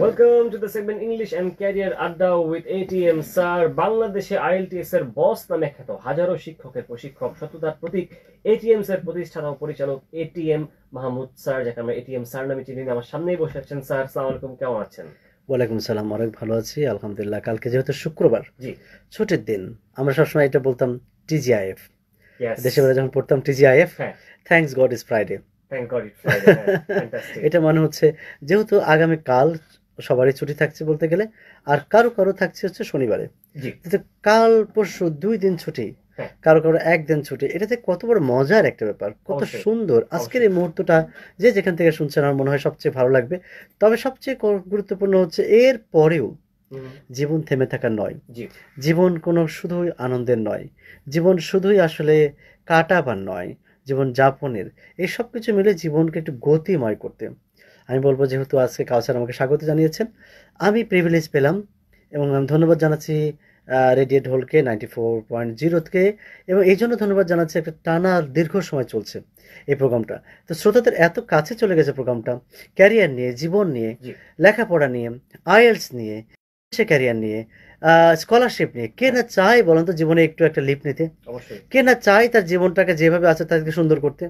Welcome to the segment English and career আড্ডা with ATM sir বাংলাদেশে IELTS এর boss নামে খ্যাত হাজারো শিক্ষকের প্রশিক্ষক সততার প্রতীক এটিএম স্যার প্রতিষ্ঠাতা ও পরিচালক এটিএম মাহমুদ স্যার যাকে আমরা এটিএম স্যার নামে চিনি আমার সামনেই বসে আছেন স্যার সালাম আলাইকুম কেমন আছেন ওয়ালাইকুম সালাম অনেক ভালো আছি আলহামদুলিল্লাহ কালকে যেহেতু শুক্রবার জি ছুটির দিন আমরা সবসময় এটা বলতাম টিজিআইএফ দেশে যখন পড়তাম TGIF thanks God is Friday এটা মনে হচ্ছে যেহেতু আগামীকাল সবারই ছুটি থাকছে বলতে গেলে আর কারো কারো থাকছে হচ্ছে শনিবারে কাল পরশু দুই দিন ছুটি হ্যাঁ। কারো কারো একদিন ছুটি এটাতে কত বড় মজার একটা ব্যাপার কত সুন্দর আজকের এই মুহূর্তটা যে যেখান থেকে শুনছেন আমার মনে হয় সবচেয়ে ভালো লাগবে তবে সবচেয়ে গুরুত্বপূর্ণ হচ্ছে এর পরেও জীবন থেমে থাকা নয় জীবন কোনো শুধুই আনন্দের নয় জীবন শুধুই আসলে কাটাবার নয় জীবন যাপনের এই সব কিছু মিলে জীবনকে একটু গতিময় করতে আমি বলবো যেহেতু আজকে কাউসার আমাকে স্বাগত জানিয়েছেন আমি প্রিভিলেজ পেলাম এবং আমি ধন্যবাদ জানাচ্ছি রেডিও ঢোলকে নাইনটি ফোর পয়েন্ট জিরোকে এবং এই জন্য ধন্যবাদ জানাচ্ছি একটা টানা দীর্ঘ সময় চলছে এই প্রোগ্রামটা তো শ্রোতাদের এত কাছে চলে গেছে প্রোগ্রামটা ক্যারিয়ার নিয়ে জীবন নিয়ে লেখাপড়া নিয়ে আইএলস নিয়ে সে ক্যারিয়ার নিয়ে স্কলারশিপ নিয়ে কে না চায় বলেন তো জীবনে একটু একটা লিপ নিতে কে না চায় তার জীবনটাকে যেভাবে আছে তাদেরকে সুন্দর করতে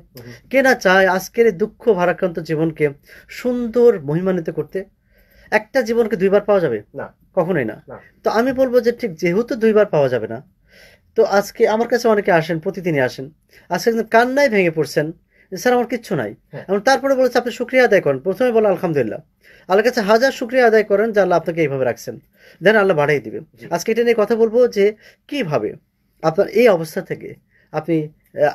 কে না চায় আজকের এই দুঃখ ভারাক্রান্ত জীবনকে সুন্দর মহিমান্বিত করতে একটা জীবনকে দুইবার পাওয়া যাবে না কখনোই না তো আমি বলবো যে ঠিক যেহেতু দুইবার পাওয়া যাবে না তো আজকে আমার কাছে অনেকে আসেন প্রতিদিনই আসেন আজকে কান্নায় ভেঙে পড়ছেন স্যার আমার কিচ্ছু নাই হ্যাঁ। এবং তারপরে বলেছে আপনি শুক্রিয়া আদায় করেন প্রথমে বলো আলহামদুলিল্লাহ আল্লাহ কাছে হাজার শুক্রিয়া আদায় করেন যা আল্লাহ আপনাকে এইভাবে রাখছেন দেন আল্লাহ বাড়াই দিবে আজকে এটা নিয়ে কথা বলবো যে কিভাবে আপনার এই অবস্থা থেকে আপনি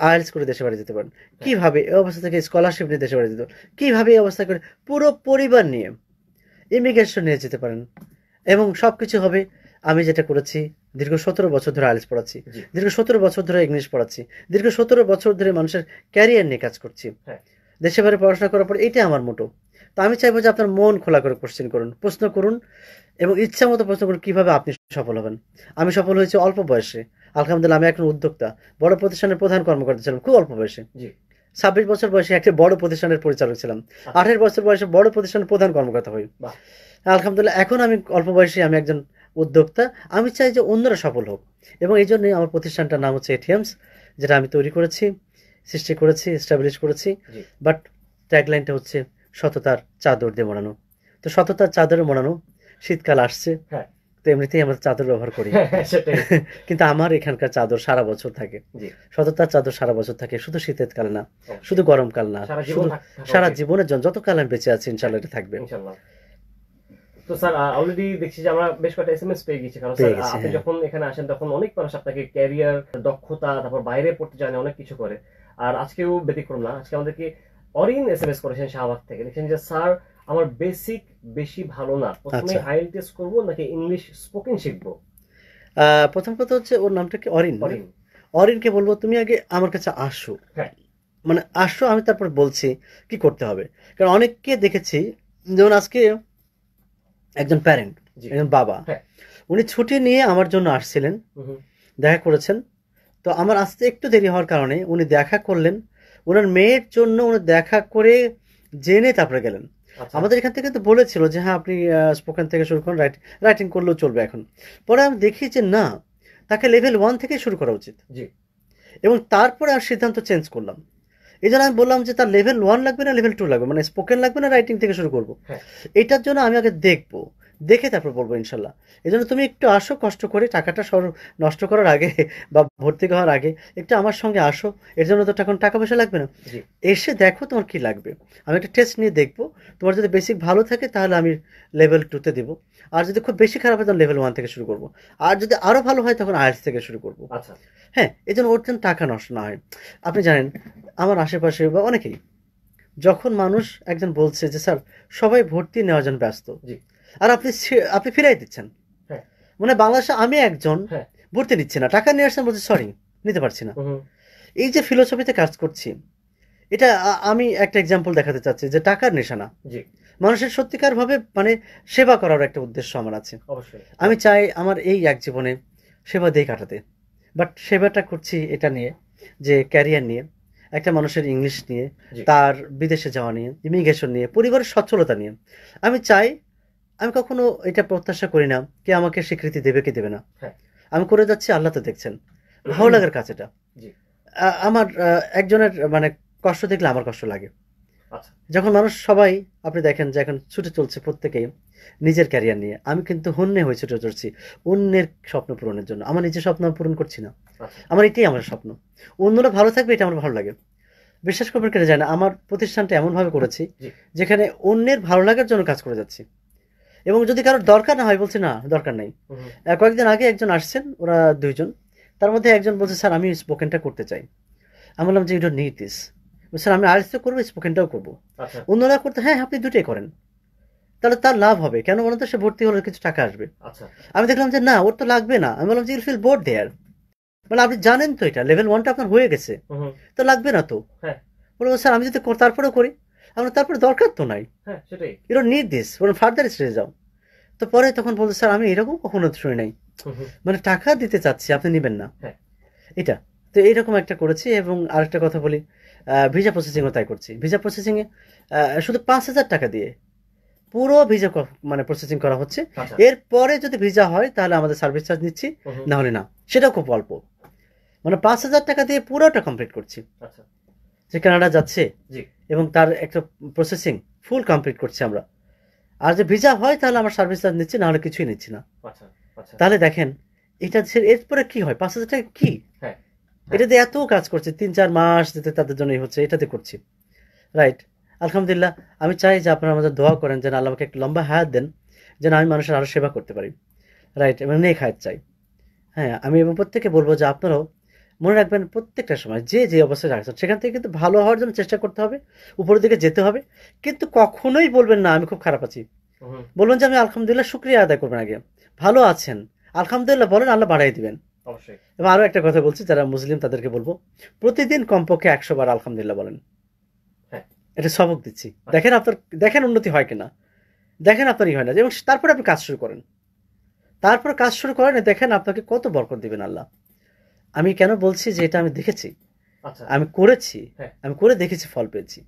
আয়েলস করে হ্যাঁ। দেশে বাড়ি যেতে পারেন কিভাবে এই অবস্থা থেকে স্কলারশিপ নিয়ে দেশে বাড়ি যেতে পারেন কীভাবে এই অবস্থা করে পুরো পরিবার নিয়ে ইমিগ্রেশন নিয়ে যেতে পারেন এবং সব কিছু হবে আমি যেটা করেছি দীর্ঘ সতেরো বছর ধরে আয়েলস পড়াচ্ছি দীর্ঘ সতেরো বছর ধরে ইংলিশ পড়াচ্ছি দীর্ঘ সতেরো বছর ধরে মানুষের ক্যারিয়ার নিয়ে কাজ করছি হ্যাঁ। দেশে বাইরে পড়াশোনা করার পর এটাই আমার মোটো তো আমি চাইবো যে আপনার মন খোলা করে কোশ্চেন করুন প্রশ্ন করুন এবং ইচ্ছা মতো প্রশ্ন করুন কীভাবে আপনি সফল হবেন আমি সফল হয়েছি অল্প বয়সে আলহামদুলিল্লাহ আমি এখন উদ্যোক্তা বড় প্রতিষ্ঠানের প্রধান কর্মকর্তা ছিলাম খুব অল্প বয়সে ছাব্বিশ বছর বয়সে একটি বড় প্রতিষ্ঠানের পরিচালক ছিলাম আচ্ছা। আঠেরো বছর বয়সে বড় প্রতিষ্ঠানের প্রধান কর্মকর্তা হই আলহামদুলিল্লাহ এখন আমি অল্প বয়সে আমি একজন উদ্যোক্তা আমি চাই যে অন্যরা সফল হোক এবং এই জন্যই আমার প্রতিষ্ঠানটার নাম হচ্ছে এটিএমস যেটা আমি তৈরি করেছি সৃষ্টি করেছি এস্টাবলিশ করেছি বাট ট্যাগলাইনটা হচ্ছে সততার চাদর দিয়ে মরানো তো সততার চাদরে মরানো শীতকাল আসছে হ্যাঁ। তো এমনিতেই আমরা চাদর ব্যবহার করি হ্যাঁ, হ্যাঁ, কিন্তু আমার এখানকার চাদর সারা বছর থাকে সততার চাদর সারা বছর থাকে শুধু শীতের কাল না শুধু গরমকাল না শুধু সারা জীবনের জন্য যত কাল আমি বেঁচে আছি ইনশাল্লাহ এটা থাকবে তো স্যার অলরেডি দেখছি যে আমরা বেশ কয়েকটা এসএমএস পেয়ে গেছি কারণ আপনি যখন এখানে আসেন তখন অনেক মানুষ আপনাকে ক্যারিয়ার দক্ষতা তারপর বাইরে পড়তে জানে অনেক কিছু করে আর আজকেও ব্যতিক্রম না আজকে আমাদেরকে অরিন এস এম এস করেছেন শাহবাগ থেকে লিখছেন যে স্যার আমার বেসিক বেশি ভালো না প্রথমে আইএলটিএস আচ্ছা। করবো নাকি ইংলিশ স্পোকেন শিখবো প্রথম কথা হচ্ছে ওর নামটা কি অরিন মানে অরিন অরিনকে বলবো তুমি আগে আমার কাছে আসো হ্যাঁ। মানে আসো আমি তারপর বলছি কি করতে হবে কারণ অনেককে দেখেছি যেমন আজকে একজন প্যারেন্ট একজন বাবা হ্যাঁ। উনি ছুটি নিয়ে আমার জন্য আসছিলেন দেখা করেছেন তো আমার আসতে একটু দেরি হওয়ার কারণে উনি দেখা করলেন ওনার মেয়ের জন্য উনি দেখা করে জেনে তারপরে গেলেন আচ্ছা। আমাদের এখান থেকে তো বলেছিল যে হ্যাঁ আপনি স্পোকেন থেকে শুরু করুন রাইট রাইটিং করলেও চলবে এখন পরে আমি দেখি যে না তাকে লেভেল ওয়ান থেকে শুরু করা উচিত জি এবং তারপরে আর সিদ্ধান্ত চেঞ্জ করলাম এই জন্য আমি বললাম যে তার লেভেল ওয়ান লাগবে না লেভেল টু লাগবে মানে স্পোকেন লাগবে না রাইটিং থেকে শুরু করবো হ্যাঁ। এটার জন্য আমি আগে দেখবো দেখে তারপর বলবো ইনশাল্লাহ এই জন্য তুমি একটু আসো কষ্ট করে টাকাটা সর নষ্ট করার আগে বা ভর্তি হওয়ার আগে একটু আমার সঙ্গে আসো এর জন্য তো এখন টাকা পয়সা লাগবে না এসে দেখো তোমার কি লাগবে আমি একটা টেস্ট নিয়ে দেখবো তোমার যদি বেসিক ভালো থাকে তাহলে আমি লেভেল টুতে দেবো আর যদি খুব বেশি খারাপ হয় তখন লেভেল ওয়ান থেকে শুরু করবো আর যদি আরও ভালো হয় তখন আয়ার্স থেকে শুরু করবো আচ্ছা। হ্যাঁ এই জন্য ওর জন্য টাকা নষ্ট না হয় আপনি জানেন আমার আশেপাশে বা অনেকেই যখন মানুষ একজন বলছে যে স্যার সবাই ভর্তি নেওয়ার জন্য ব্যস্ত জি আর আপনি আপনি ফিরাই দিচ্ছেন হ্যাঁ। মানে বাংলাদেশে আমি একজন হ্যাঁ। ভর্তি নিচ্ছি না টাকা নিয়ে আসছেন বলছি সরি নিতে পারছি না এই যে ফিলোসফিতে কাজ করছি এটা আমি একটা এক্সাম্পল দেখাতে চাচ্ছি যে টাকার নিশানা মানুষের সত্যিকার ভাবে মানে সেবা করার একটা উদ্দেশ্য আমার আছে আমি চাই আমার এই এক জীবনে সেবা দিয়ে কাটাতে বাট সেবাটা করছি এটা নিয়ে যে ক্যারিয়ার নিয়ে একটা মানুষের ইংলিশ নিয়ে তার বিদেশে যাওয়া নিয়ে ইমিগ্রেশন নিয়ে পরিবারের সচ্ছলতা নিয়ে আমি চাই আমি কখনো এটা প্রত্যাশা করি না কে আমাকে স্বীকৃতি দেবে কি দেবে না হ্যাঁ। আমি করে যাচ্ছি আল্লাহ তো দেখছেন ভালো লাগার কাজ এটা আমার একজনের মানে কষ্ট দেখলে আমার কষ্ট লাগে আচ্ছা। যখন মানুষ সবাই আপনি দেখেন যে এখন ছুটে চলছে প্রত্যেকেই নিজের ক্যারিয়ার নিয়ে আমি কিন্তু হন্যে হয়ে ছুটে চলছি অন্যের স্বপ্ন পূরণের জন্য আমার নিজের স্বপ্ন পূরণ করছি না আচ্ছা। আমার এটাই আমার স্বপ্ন অন্যরা ভালো থাকবে এটা আমার ভালো লাগে বিশ্বাস করবেন কেন জানে আমার প্রতিষ্ঠানটা এমনভাবে করেছি যেখানে অন্যের ভালো লাগার জন্য কাজ করে যাচ্ছি এবং যদি কারোর দরকার না হয় বলছে না দরকার নাই কয়েকদিন আগে একজন আসছেন ওরা দুইজন তার মধ্যে একজন বলছে স্যার আমি স্পোকেনটা করতে চাই আমি বললাম যে you don't need this sir আমি আর আর্টসও করবো স্পোকেনটাও করবো আচ্ছা। অন্যরা করতে হ্যাঁ আপনি দুটোই করেন তাহলে তার লাভ হবে কেন বলুন তো সে ভর্তি হলে কিছু টাকা আসবে আচ্ছা। আমি দেখলাম যে না ওর তো লাগবে না আমি বললাম যে ইল ফিল বোর্ড দেয়ার মানে আপনি জানেন তো এটা লেভেল ওয়ানটা আপনার হয়ে গেছে তো লাগবে না তো হ্যাঁ। বলবো স্যার আমি যদি তারপরেও করি আমরা তারপরে দরকার তো নাই হ্যাঁ, এরকম নির্দেশ ইউ ডোন্ট ফার্দার স্টেজে যাও তো পরে তখন বলতো স্যার আমি এরকম কখনো শুনি নাই মানে টাকা দিতে চাচ্ছি আপনি নেবেন না হ্যাঁ। এটা তো এইরকম একটা করেছি এবং আরেকটা কথা বলি ভিসা প্রসেসিংও তাই করছি ভিসা প্রসেসিংয়ে শুধু পাঁচ হাজার টাকা দিয়ে পুরো ভিসা মানে প্রসেসিং করা হচ্ছে আচ্ছা। এরপরে যদি ভিসা হয় তাহলে আমাদের সার্ভিস চার্জ নিচ্ছি না হলে না সেটাও খুব অল্প মানে পাঁচ হাজার টাকা দিয়ে পুরোটা কমপ্লিট করছি আচ্ছা। যে কানাডা যাচ্ছে এবং তার একটা প্রসেসিং ফুল কমপ্লিট করছি আমরা আর যে ভিসা হয় তাহলে আমার সার্ভিস চার্জ নিচ্ছি নাহলে কিছুই নিচ্ছি না আচ্ছা, আচ্ছা। তাহলে দেখেন এটা এরপরে কি হয় পাঁচ হাজার টাকা কি হ্যাঁ। এটাতে এত কাজ করছে তিন চার মাস যেতে তাদের জন্যই হচ্ছে এটাতে করছি রাইট আলহামদুলিল্লাহ আমি চাই যে আপনারা আমাদের দোয়া করেন যেন আল্লাহকে একটা লম্বা হায়াত দেন যেন আমি মানুষের আরও সেবা করতে পারি রাইট মানে এবং নেক হায়াত চাই হ্যাঁ আমি এবং প্রত্যেকে বলবো যে আপনারাও মনে রাখবেন প্রত্যেকটা সময় যে যে অবস্থায় দাঁড়িয়েছেন সেখান থেকে কিন্তু ভালো হওয়ার জন্য চেষ্টা করতে হবে উপরের দিকে যেতে হবে কিন্তু কখনোই বলবেন না আমি খুব খারাপ আছি বলবেন যে আমি আলহামদুলিল্লাহ শুক্রিয়া আদায় করবেন আগে ভালো আছেন আলহামদুলিল্লাহ বলেন আল্লাহ বাড়াই দিবেন এবং আরও একটা কথা বলছি যারা মুসলিম তাদেরকে বলবো প্রতিদিন কমপক্ষে একশো বার আলহামদুলিল্লাহ বলেন হ্যাঁ। এটা সবক দিচ্ছি দেখেন আপনার দেখেন উন্নতি হয় কিনা দেখেন আপনার ই হয় না এবং তারপরে আপনি কাজ শুরু করেন তারপর কাজ শুরু করেন দেখেন আপনাকে কত বরকত দিবেন আল্লাহ আমি কেন বলছি যে এটা আমি দেখেছি আচ্ছা। আমি করেছি হ্যাঁ। আমি করে দেখেছি ফল পেয়েছি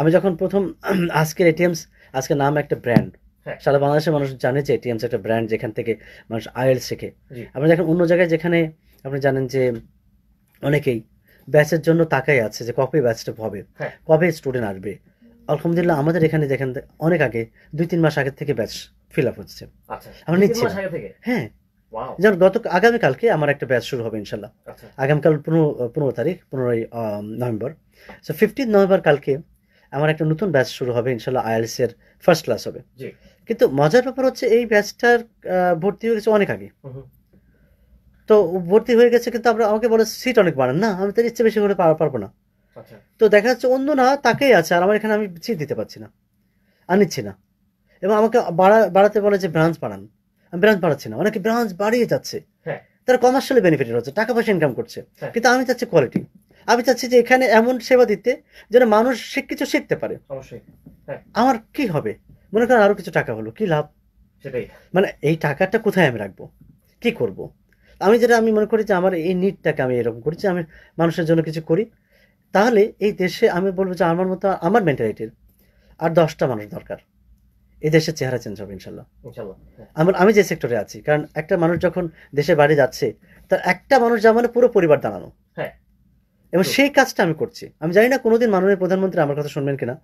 আমি যখন প্রথম আজকের এটিএমস আজকে নাম একটা ব্র্যান্ড সারা বাংলাদেশের মানুষ জানে যে এটিএমস একটা ব্র্যান্ড যেখান থেকে মানুষ আয়েল শেখে আপনি দেখেন অন্য জায়গায় যেখানে আপনি জানেন যে অনেকেই ব্যাচের জন্য তাকাই আছে যে কবে ব্যাচটা হবে হ্যাঁ। কবে স্টুডেন্ট আসবে আলহামদুলিল্লাহ আমাদের এখানে দেখেন অনেক আগে দুই তিন মাস আগের থেকে ব্যাচ ফিল আপ হচ্ছে আচ্ছা। আমরা নিচ্ছি হ্যাঁ যেমন গত আগামীকালকে আমার একটা ব্যাচ শুরু হবে ইনশাল্লাহ আচ্ছা। আগামীকাল পনেরো পনেরো তারিখ পনেরোই নভেম্বর সো ফিফটিন নভেম্বর কালকে আমার একটা নতুন ব্যাচ শুরু হবে ইনশাল্লাহ আইএলএস এর ফার্স্ট ক্লাস হবে কিন্তু মজার ব্যাপার হচ্ছে এই ব্যাচটার ভর্তি হয়ে গেছে অনেক আগে তো ভর্তি হয়ে গেছে কিন্তু আমরা আমাকে বলে সিট অনেক বাড়ান না আমি তার ইচ্ছে বেশি করে পারবো না আচ্ছা। তো দেখা যাচ্ছে অন্য না তাকেই আছে আর আমার এখানে আমি সিট দিতে পারছি না আর নিচ্ছি না এবং আমাকে বাড়া বাড়াতে বলে যে ব্রাঞ্চ বাড়ান ব্রাঞ্চ বাড়াচ্ছে না অনেকে ব্রাঞ্চ বাড়িয়ে যাচ্ছে হ্যাঁ। তারা কমার্শিয়াল বেনিফিট হচ্ছে টাকা পয়সা ইনকাম করছে হ্যাঁ। কিন্তু আমি চাচ্ছি কোয়ালিটি আমি চাচ্ছি যে এখানে এমন সেবা দিতে যেন মানুষ সে কিছু শিখতে পারে হ্যাঁ। আমার কি হবে মনে করেন আরো কিছু টাকা হলো কি লাভ সেটাই মানে এই টাকাটা কোথায় আমি রাখবো কি করব। আমি যেটা আমি মনে করি যে আমার এই নিটটাকে আমি এরকম করি যে আমি মানুষের জন্য কিছু করি তাহলে এই দেশে আমি বলবো যে আমার মতো আমার মেন্টালিটির আর দশটা মানুষ দরকার এই দেশের চেহারা চেঞ্জ হবে ইনশাল্লাহ হ্যাঁ। আমার আমি যে সেক্টরে আছি কারণ একটা মানুষ যখন দেশের বাড়ি যাচ্ছে তার একটা মানুষ যা মানে পুরো পরিবার দাঁড়ানো হ্যাঁ। এবং সেই কাজটা আমি করছি আমি জানি না কোনোদিন মাননীয় প্রধানমন্ত্রী আমার কথা শুনবেন কিনা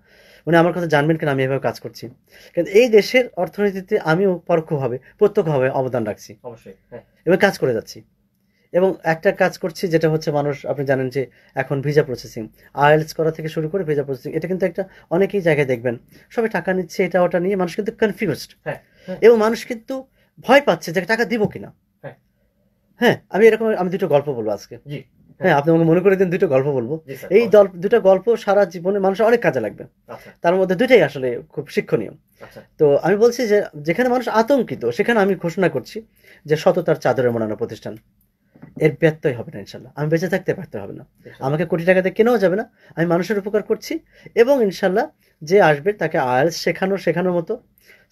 উনি আমার কথা জানবেন কিনা আমি এভাবে কাজ করছি কিন্তু এই দেশের অর্থনীতিতে আমিও পরোক্ষভাবে প্রত্যক্ষভাবে অবদান রাখছি অবশ্যই হ্যাঁ। এবং কাজ করে যাচ্ছি এবং একটা কাজ করছি যেটা হচ্ছে মানুষ আপনি জানেন যে এখন ভিজা প্রসেসিং আয়েলস করা থেকে শুরু করে ভিজা প্রসেসিং এটা কিন্তু একটা অনেকেই জায়গায় দেখবেন সবাই টাকা নিচ্ছে এটা ওটা নিয়ে মানুষ কিন্তু কনফিউজড হ্যাঁ, হ্যাঁ। এবং মানুষ কিন্তু ভয় পাচ্ছে যে টাকা দিব কিনা হ্যাঁ, হ্যাঁ আমি এরকম আমি দুটো গল্প বলবো আজকে হ্যাঁ আপনি আমাকে মনে করে দিন দুটো গল্প বলবো এই দুটো গল্প সারা জীবনে মানুষ অনেক কাজে লাগবে আচ্ছা। তার মধ্যে দুইটাই আসলে খুব শিক্ষণীয় আচ্ছা। তো আমি বলছি যে যেখানে মানুষ আতঙ্কিত সেখানে আমি ঘোষণা করছি যে সততার চাদরে মনানো প্রতিষ্ঠান এর ব্যত্যয় হবে না ইনশাল্লাহ আমি বেঁচে থাকতে ব্যর্থ হবে না আমাকে কোটি টাকাতে কেনাও যাবে না আমি মানুষের উপকার করছি এবং ইনশাল্লাহ যে আসবে তাকে আয়ালস শেখানো শেখানোর মতো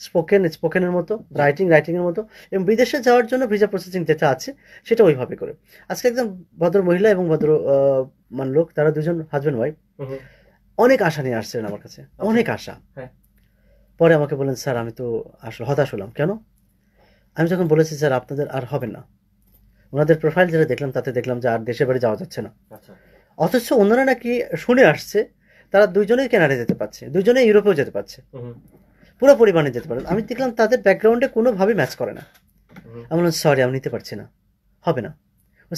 স্পোকেন স্পোকেনের মতো রাইটিং রাইটিংয়ের মতো এবং বিদেশে যাওয়ার জন্য ভিসা প্রসেসিং যেটা আছে সেটা ওইভাবে করে আজকে একদম ভদ্র মহিলা এবং ভদ্র মান লোক তারা দুজন হাজব্যান্ড ওয়াইফ অনেক আশা নিয়ে আসছিলেন আমার কাছে আচ্ছা। অনেক আশা হ্যাঁ। পরে আমাকে বলেন স্যার আমি তো আসলে হতাশ হলাম কেন আমি যখন বলেছি স্যার আপনাদের আর হবে না ওনাদের প্রোফাইল যেটা দেখলাম তাতে দেখলাম যে আর দেশে বাড়ি যাওয়া যাচ্ছে না আচ্ছা। অথচ অন্যরা নাকি শুনে আসছে তারা দুজনেই কেনারে যেতে পারছে দুজনেই ইউরোপেও যেতে পারছে পুরো পরিমাণে যেতে পারে আমি দেখলাম তাদের ব্যাকগ্রাউন্ডে কোনোভাবে ম্যাচ করে না আমি বললাম সরি আমি নিতে পারছি না হবে না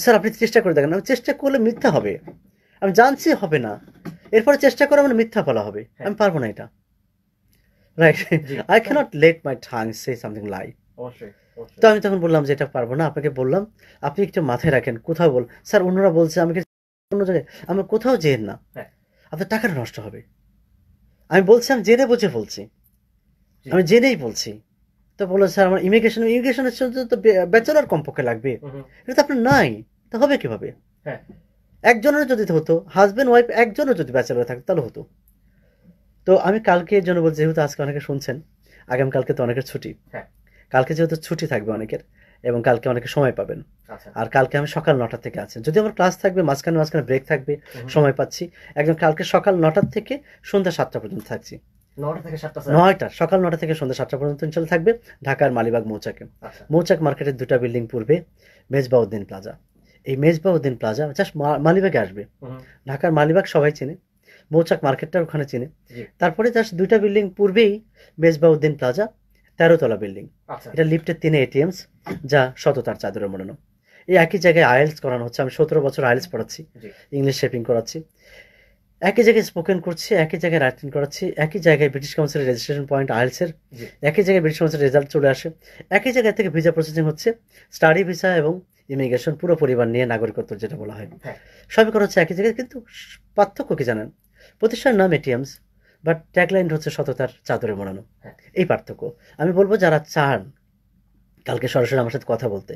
স্যার আপনি চেষ্টা করে দেখেন আমি চেষ্টা করলে মিথ্যা হবে আমি জানছি হবে না এরপরে চেষ্টা করে আমার মিথ্যা বলা হবে হ্যাঁ। আমি পারবো না এটা right I can't let my ঠাং সে সামথিং লাইক অবশ্যই তো আমি তখন বললাম যে এটা পারবো না আপনাকে বললাম আপনি একটু মাথায় রাখেন কোথাও বল স্যার অন্যরা বলছে আমাকে অন্য জায়গায় আমার কোথাও যেন না হ্যাঁ। আপনার টাকাটা নষ্ট হবে আমি বলছি আমি জেনে বুঝে বলছি আমি জেনেই বলছি তো বললো স্যার আমার ইমিগ্রেশন ইমিগ্রেশনের তো ব্যাচেলার কমপক্ষে লাগবে এটা তো আপনার নাই তা হবে কীভাবে হ্যাঁ। একজনের যদি হতো হাজব্যান্ড ওয়াইফ একজনের যদি ব্যাচেলার থাকতো তাহলে হতো তো আমি কালকে এর জন্য বলছি যেহেতু আজকে অনেকে শুনছেন আগামীকালকে তো অনেকের ছুটি হ্যাঁ কালকে যেহেতু ছুটি থাকবে অনেকের এবং কালকে অনেকে সময় পাবেন আচ্ছা। আর কালকে আমি সকাল নটা থেকে আছি যদি আমার ক্লাস থাকবে মাঝখানে মাঝখানে ব্রেক থাকবে সময় পাচ্ছি একদম কালকে সকাল নটার থেকে সন্ধ্যা সাতটা পর্যন্ত থাকছি নয়টা সকাল নটা থেকে সন্ধ্যা সাতটা পর্যন্ত অঞ্চল থাকবে ঢাকার মালিবাগ মৌচাকে আচ্ছা। মৌচাক মার্কেটের দুটা বিল্ডিং পূর্বে উদ্দিন প্লাজা এই উদ্দিন প্লাজা জাস্ট মালিবাগে আসবে ঢাকার মালিবাগ সবাই চেনে মৌচাক মার্কেটটা ওখানে চেনে তারপরে জাস্ট দুইটা বিল্ডিং পূর্বেই উদ্দিন প্লাজা তেরোতলা বিল্ডিং আচ্ছা। এটা লিফটের তিনে এটিএমস যা সততার চাদরে মোড়ানো এই একই জায়গায় আয়েলস করানো হচ্ছে আমি সতেরো বছর আয়েলস পড়াচ্ছি ইংলিশ শেপিং করাচ্ছি একই জায়গায় স্পোকেন করছি একই জায়গায় রাইটিং করাচ্ছি একই জায়গায় ব্রিটিশ কাউন্সিলের রেজিস্ট্রেশন পয়েন্ট আয়েলসের একই জায়গায় ব্রিটিশ কাউন্সিলের রেজাল্ট চলে আসে একই জায়গা থেকে ভিসা প্রসেসিং হচ্ছে স্টাডি ভিসা এবং ইমিগ্রেশন পুরো পরিবার নিয়ে নাগরিকত্ব যেটা বলা হয় হ্যাঁ। সবই করা হচ্ছে একই জায়গায় কিন্তু পার্থক্য কি জানেন প্রতিষ্ঠান নাম এটিএমস বাট ট্যাগলাইন হচ্ছে সততার চাদরে মোড়ানো এই পার্থক্য আমি বলবো যারা চান কালকে সরাসরি আমার সাথে কথা বলতে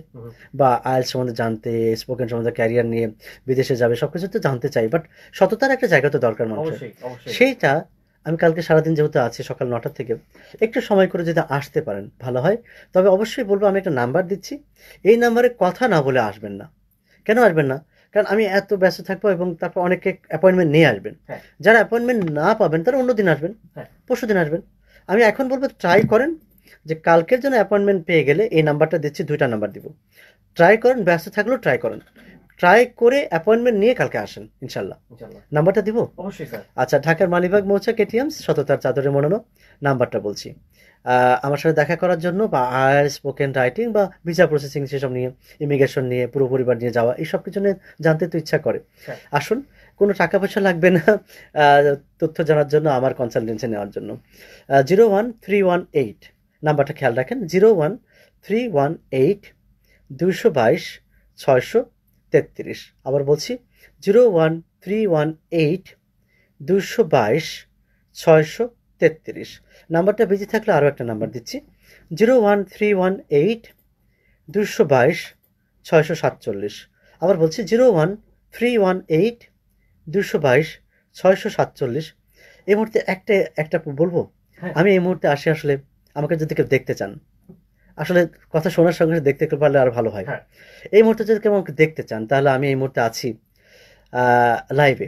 বা আয়েল সম্বন্ধে জানতে স্পোকেন সম্বন্ধে ক্যারিয়ার নিয়ে বিদেশে যাবে সব কিছু তো জানতে চাই বাট সততার একটা জায়গা তো দরকার মানুষের সেইটা আমি কালকে সারাদিন যেহেতু আছি সকাল নটা থেকে একটু সময় করে যদি আসতে পারেন ভালো হয় তবে অবশ্যই বলবো আমি একটা নাম্বার দিচ্ছি এই নাম্বারে কথা না বলে আসবেন না কেন আসবেন না কারণ আমি এত ব্যস্ত থাকবো এবং তারপর অনেকে অ্যাপয়েন্টমেন্ট নিয়ে আসবেন হ্যাঁ। যারা অ্যাপয়েন্টমেন্ট না পাবেন তারা অন্য দিন আসবেন হ্যাঁ। পরশু দিন আসবেন আমি এখন বলবো ট্রাই করেন যে কালকের জন্য অ্যাপয়েন্টমেন্ট পেয়ে গেলে এই নাম্বারটা দিচ্ছি দুইটা নাম্বার দিব ট্রাই করেন ব্যস্ত থাকলেও ট্রাই করেন ট্রাই করে অ্যাপয়েন্টমেন্ট নিয়ে কালকে আসেন ইনশাল্লাহ নাম্বারটা দিব অবশ্যই স্যার আচ্ছা ঢাকার মালিবাগ মৌচা কেটিএম সততার চাদরে মোড়ানো নাম্বারটা বলছি আমার সাথে দেখা করার জন্য বা আয়ার স্পোকেন রাইটিং বা ভিসা প্রসেসিং সেসব নিয়ে ইমিগ্রেশন নিয়ে পুরো পরিবার নিয়ে যাওয়া এইসব কিছু নিয়ে জানতে তো ইচ্ছা করে হ্যাঁ। আসুন কোনো টাকা পয়সা লাগবে না তথ্য জানার জন্য আমার কনসালটেন্সি নেওয়ার জন্য zero one three one eight নাম্বারটা খেয়াল রাখেন zero one three one eight দুশো বাইশ ছয়শো তেত্রিশ আবার বলছি zero one three one eight দুশো বাইশ ছয়শো তেত্রিশ নাম্বারটা বেজি থাকলে আরও একটা নাম্বার দিচ্ছি zero one three one eight দুশো বাইশ ছয়শো সাতচল্লিশ আবার বলছি zero one three one eight দুশো বাইশ ছয়শো সাতচল্লিশ এই মুহূর্তে একটা একটা বলবো হ্যাঁ। আমি এই মুহূর্তে আসি আসলে আমাকে যদি কেউ দেখতে চান আসলে কথা শোনার সঙ্গে দেখতে পারলে আর ভালো হয় হ্যাঁ। এই মুহূর্তে যদি কেউ আমাকে দেখতে চান তাহলে আমি এই মুহূর্তে আছি লাইভে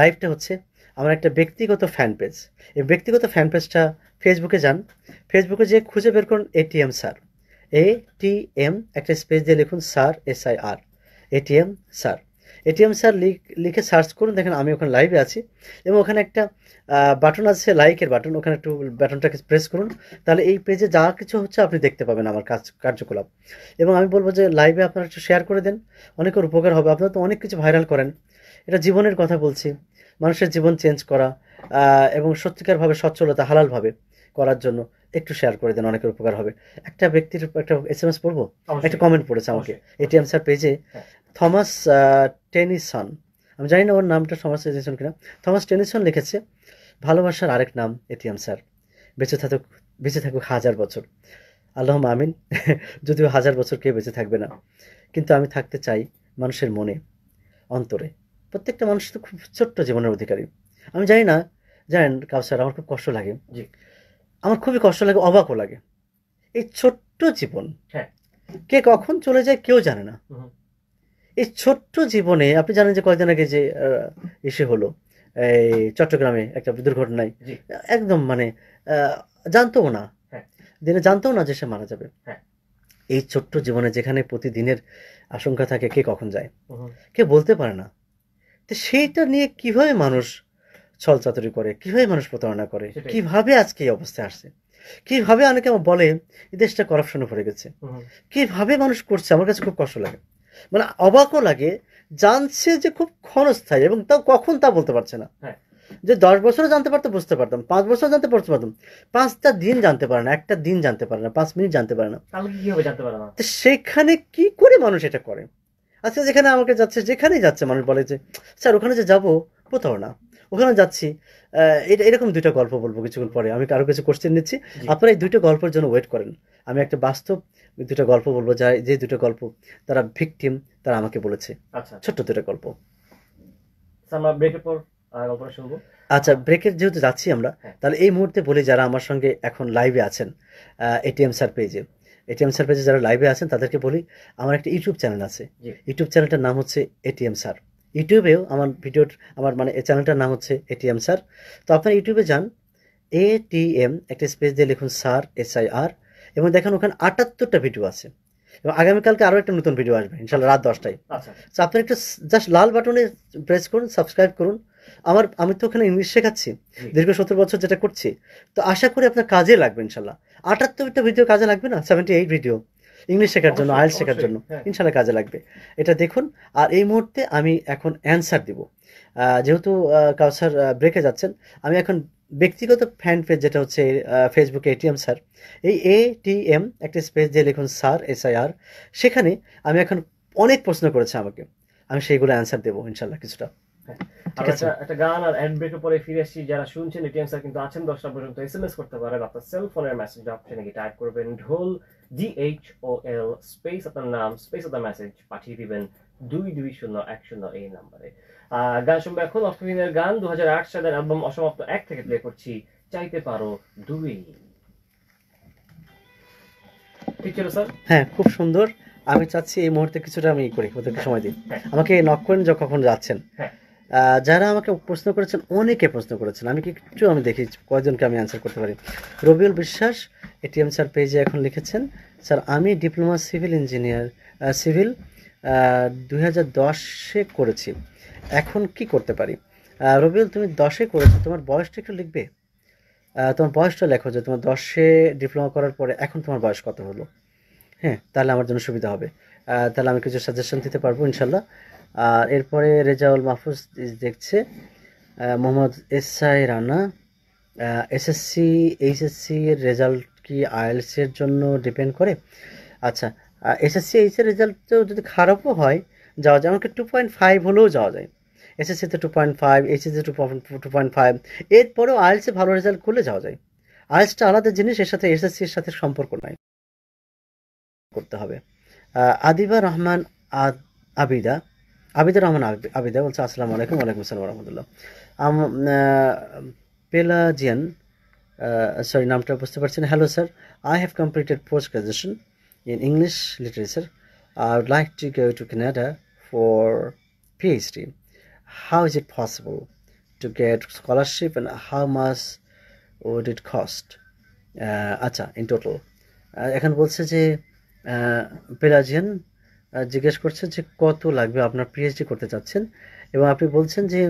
লাইভটা হচ্ছে আমার একটা ব্যক্তিগত ফ্যান পেজ এই ব্যক্তিগত ফ্যান পেজটা ফেসবুকে যান ফেসবুকে যে খুঁজে বের করুন ATM sir A T M একটা স্পেস দিয়ে লিখুন sir S I R ATM sir ATM sir লিখে সার্চ করুন দেখেন আমি ওখানে লাইভে আছি এবং ওখানে একটা বাটন আছে লাইকের বাটন ওখানে একটু বাটনটাকে প্রেস করুন তাহলে এই পেজে যা কিছু হচ্ছে আপনি দেখতে পাবেন আমার কাজ কার্যকলাপ এবং আমি বলবো যে লাইভে আপনারা একটু শেয়ার করে দেন অনেকের উপকার হবে আপনারা তো অনেক কিছু ভাইরাল করেন এটা জীবনের কথা বলছি মানুষের জীবন চেঞ্জ করা এবং সত্যিকারভাবে সচ্ছলতা হালালভাবে করার জন্য একটু শেয়ার করে দেন অনেকের উপকার হবে একটা ব্যক্তির একটা এস এম এস পড়বো একটা কমেন্ট পড়েছে আমাকে এটিএম স্যার পেজে থমাস টেনিসন আমি জানি না ওর নামটা থমাস টেনিসন কিনা থমাস টেনিসন লিখেছে ভালোবাসার আরেক নাম এটিএম স্যার বেঁচে থাকুক বেঁচে থাকুক হাজার বছর আল্লাহ আমিন যদিও হাজার বছর কেউ বেঁচে থাকবে না কিন্তু আমি থাকতে চাই মানুষের মনে অন্তরে প্রত্যেকটা মানুষ তো খুব ছোট্ট জীবনের অধিকারী আমি জানি না জানেন কাউসার আমার খুব কষ্ট লাগে জি আমার খুবই কষ্ট লাগে অবাকও লাগে এই ছোট্ট জীবন হ্যাঁ কে কখন চলে যায় কেউ জানে না এই ছোট্ট জীবনে আপনি জানেন যে কয়েকদিন আগে যে এসে হলো এই চট্টগ্রামে একটা দুর্ঘটনায় একদম মানে জানতো না হ্যাঁ। দিনে জানতো না যে সে মারা যাবে হ্যাঁ। এই ছোট্ট জীবনে যেখানে প্রতিদিনের আশঙ্কা থাকে কে কখন যায় কে বলতে পারে না তো সেইটা নিয়ে কিভাবে মানুষ ছলচাতুরি করে কিভাবে মানুষ প্রতারণা করে কিভাবে আজকে এই অবস্থায় আসছে কিভাবে অনেকে আমার বলে এই দেশটা করাপশনে ভরে গেছে কিভাবে মানুষ করছে আমার কাছে খুব কষ্ট লাগে মানে অবাকও লাগে জানছে যে খুব ক্ষণস্থায়ী এবং তাও কখন তা বলতে পারছে না হ্যাঁ। যে দশ বছরও জানতে পারতো বুঝতে পারতাম পাঁচ বছর জানতে পারতে পারতাম পাঁচটা দিন জানতে পারে না একটা দিন জানতে পারে না পাঁচ মিনিট জানতে পারে না তো সেখানে কি করে মানুষ এটা করে আজকে আচ্ছা, যেখানে আমাকে যাচ্ছে যেখানেই যাচ্ছে মানুষ বলে যে স্যার ওখানে যে যাবো কোথাও না ওখানে যাচ্ছি এটা এরকম দুইটা গল্প বলবো কিছুক্ষণ পরে আমি আরও কিছু কোশ্চেন নিচ্ছি আপনারা এই দুইটা গল্পের জন্য ওয়েট করেন আমি একটা বাস্তব দুটো গল্প বলবো যা যে দুটো গল্প তারা ভিকটিম তারা আমাকে বলেছে আচ্ছা। ছোট্ট দুটো গল্প ব্রেকের আচ্ছা ব্রেকের যেহেতু যাচ্ছি আমরা হ্যাঁ। তাহলে এই মুহূর্তে বলি যারা আমার সঙ্গে এখন লাইভে আছেন এটিএম স্যার পেজে এটিএম স্যার পেজে যারা লাইভে আছেন তাদেরকে বলি আমার একটা ইউটিউব চ্যানেল আছে ইউটিউব চ্যানেলটার নাম হচ্ছে এটিএম স্যার ইউটিউবেও আমার ভিডিওর আমার মানে চ্যানেলটার নাম হচ্ছে এটিএম স্যার তো আপনারা ইউটিউবে যান এ টি এম একটা স্পেস দিয়ে লিখুন স্যার এস আই আর এবং দেখেন ওখানে আটাত্তরটা ভিডিও আছে এবং আগামীকালকে আরও একটা নতুন ভিডিও আসবে ইনশাল্লাহ রাত দশটায় আচ্ছা আপনি একটা জাস্ট লাল বাটনে প্রেস করুন সাবস্ক্রাইব করুন আমার আমি তো ওখানে ইংলিশ শেখাচ্ছি দীর্ঘ সত্তর বছর যেটা করছি তো আশা করি আপনার কাজে লাগবে ইনশাল্লাহ আটাত্তরটা ভিডিও কাজে লাগবে না সেভেন্টি এইট ভিডিও ইংলিশ শেখার জন্য আয়েল শেখার জন্য হ্যাঁ। ইনশাল্লাহ কাজে লাগবে এটা দেখুন আর এই মুহূর্তে আমি এখন অ্যান্সার দিব যেহেতু কাউসার ব্রেকে যাচ্ছেন আমি এখন ব্যক্তিগত ফ্যান পেজ যেটা হচ্ছে ফেসবুকে এটিএম স্যার এই এটিএম একটা স্পেস দিয়ে লিখুন স্যার এস আই আর সেখানে আমি এখন অনেক প্রশ্ন করেছে আমাকে আমি সেইগুলো অ্যান্সার দেবো ইনশাল্লাহ কিছুটা হ্যাঁ। একটা গান আর ব্রেকের পরে ফিরে যারা শুনছেন এটিএম স্যার কিন্তু আছেন দশটা পর্যন্ত করতে পারেন আপনার সেল ফোনের মেসেজ অপশনে গিয়ে টাইপ করবেন Dhol D H O L space আপনার নাম স্পেস অফ দ্য মেসেজ পাঠিয়ে দিবেন দুই দুই শূন্য এক শূন্য এই নাম্বারে গান শুনবো এখন গান দু সালের অ্যালবাম অসমাপ্ত এক থেকে প্লে করছি চাইতে পারো দুই ঠিক ছিল স্যার হ্যাঁ খুব সুন্দর আমি চাচ্ছি এই মুহূর্তে কিছুটা আমি করি ওদেরকে সময় দিই হ্যাঁ। আমাকে নক করেন যখন যাচ্ছেন হ্যাঁ যারা আমাকে প্রশ্ন করেছেন অনেকে প্রশ্ন করেছেন আমি কিছু আমি দেখি কয়জনকে আমি অ্যান্সার করতে পারি রবিউল বিশ্বাস এটিএম স্যার পেজে এখন লিখেছেন স্যার আমি ডিপ্লোমা সিভিল ইঞ্জিনিয়ার সিভিল দুই হাজার দশে করেছি এখন কি করতে পারি রবিউল তুমি দশে করেছো তোমার বয়সটা একটু লিখবে তোমার বয়সটা লেখো যে তোমার দশে ডিপ্লোমা করার পরে এখন তোমার বয়স কত হলো হ্যাঁ তাহলে আমার জন্য সুবিধা হবে তাহলে আমি কিছু সাজেশন দিতে পারবো ইনশাল্লাহ আর এরপরে রেজাউল মাহফুজ দেখছে Mohammad SI Rana SSC HSC এর রেজাল্ট কি আইএলসের জন্য ডিপেন্ড করে আচ্ছা এসএসসি এইচের রেজাল্ট তো যদি খারাপও হয় যাওয়া যায় আমাকে টু পয়েন্ট ফাইভ হলেও যাওয়া যায় এসএসসিতে two point five HSC two two point five এরপরেও আইএলসে ভালো রেজাল্ট করলে যাওয়া যায় আইএলসটা আলাদা জিনিস এর সাথে এসএসসির সাথে সম্পর্ক নাই করতে হবে আদিবা রহমান আবিদা আবিদা রহমান আবিদা বলছে আসসালামু আলাইকুম ওয়ালাইকুম আসসালাম রহমতুল্লাহ আম পেলাজিয়ান সরি নামটা বুঝতে পারছেন hello sir I have completed post graduation in English literature I would like to go to Canada for PhD how is it possible to get scholarship and how much would it cost আচ্ছা in total এখন বলছে যে পেলাজিয়ান জিজ্ঞেস করছে যে কত লাগবে আপনার পিএইচডি করতে চাচ্ছেন এবং আপনি বলছেন যে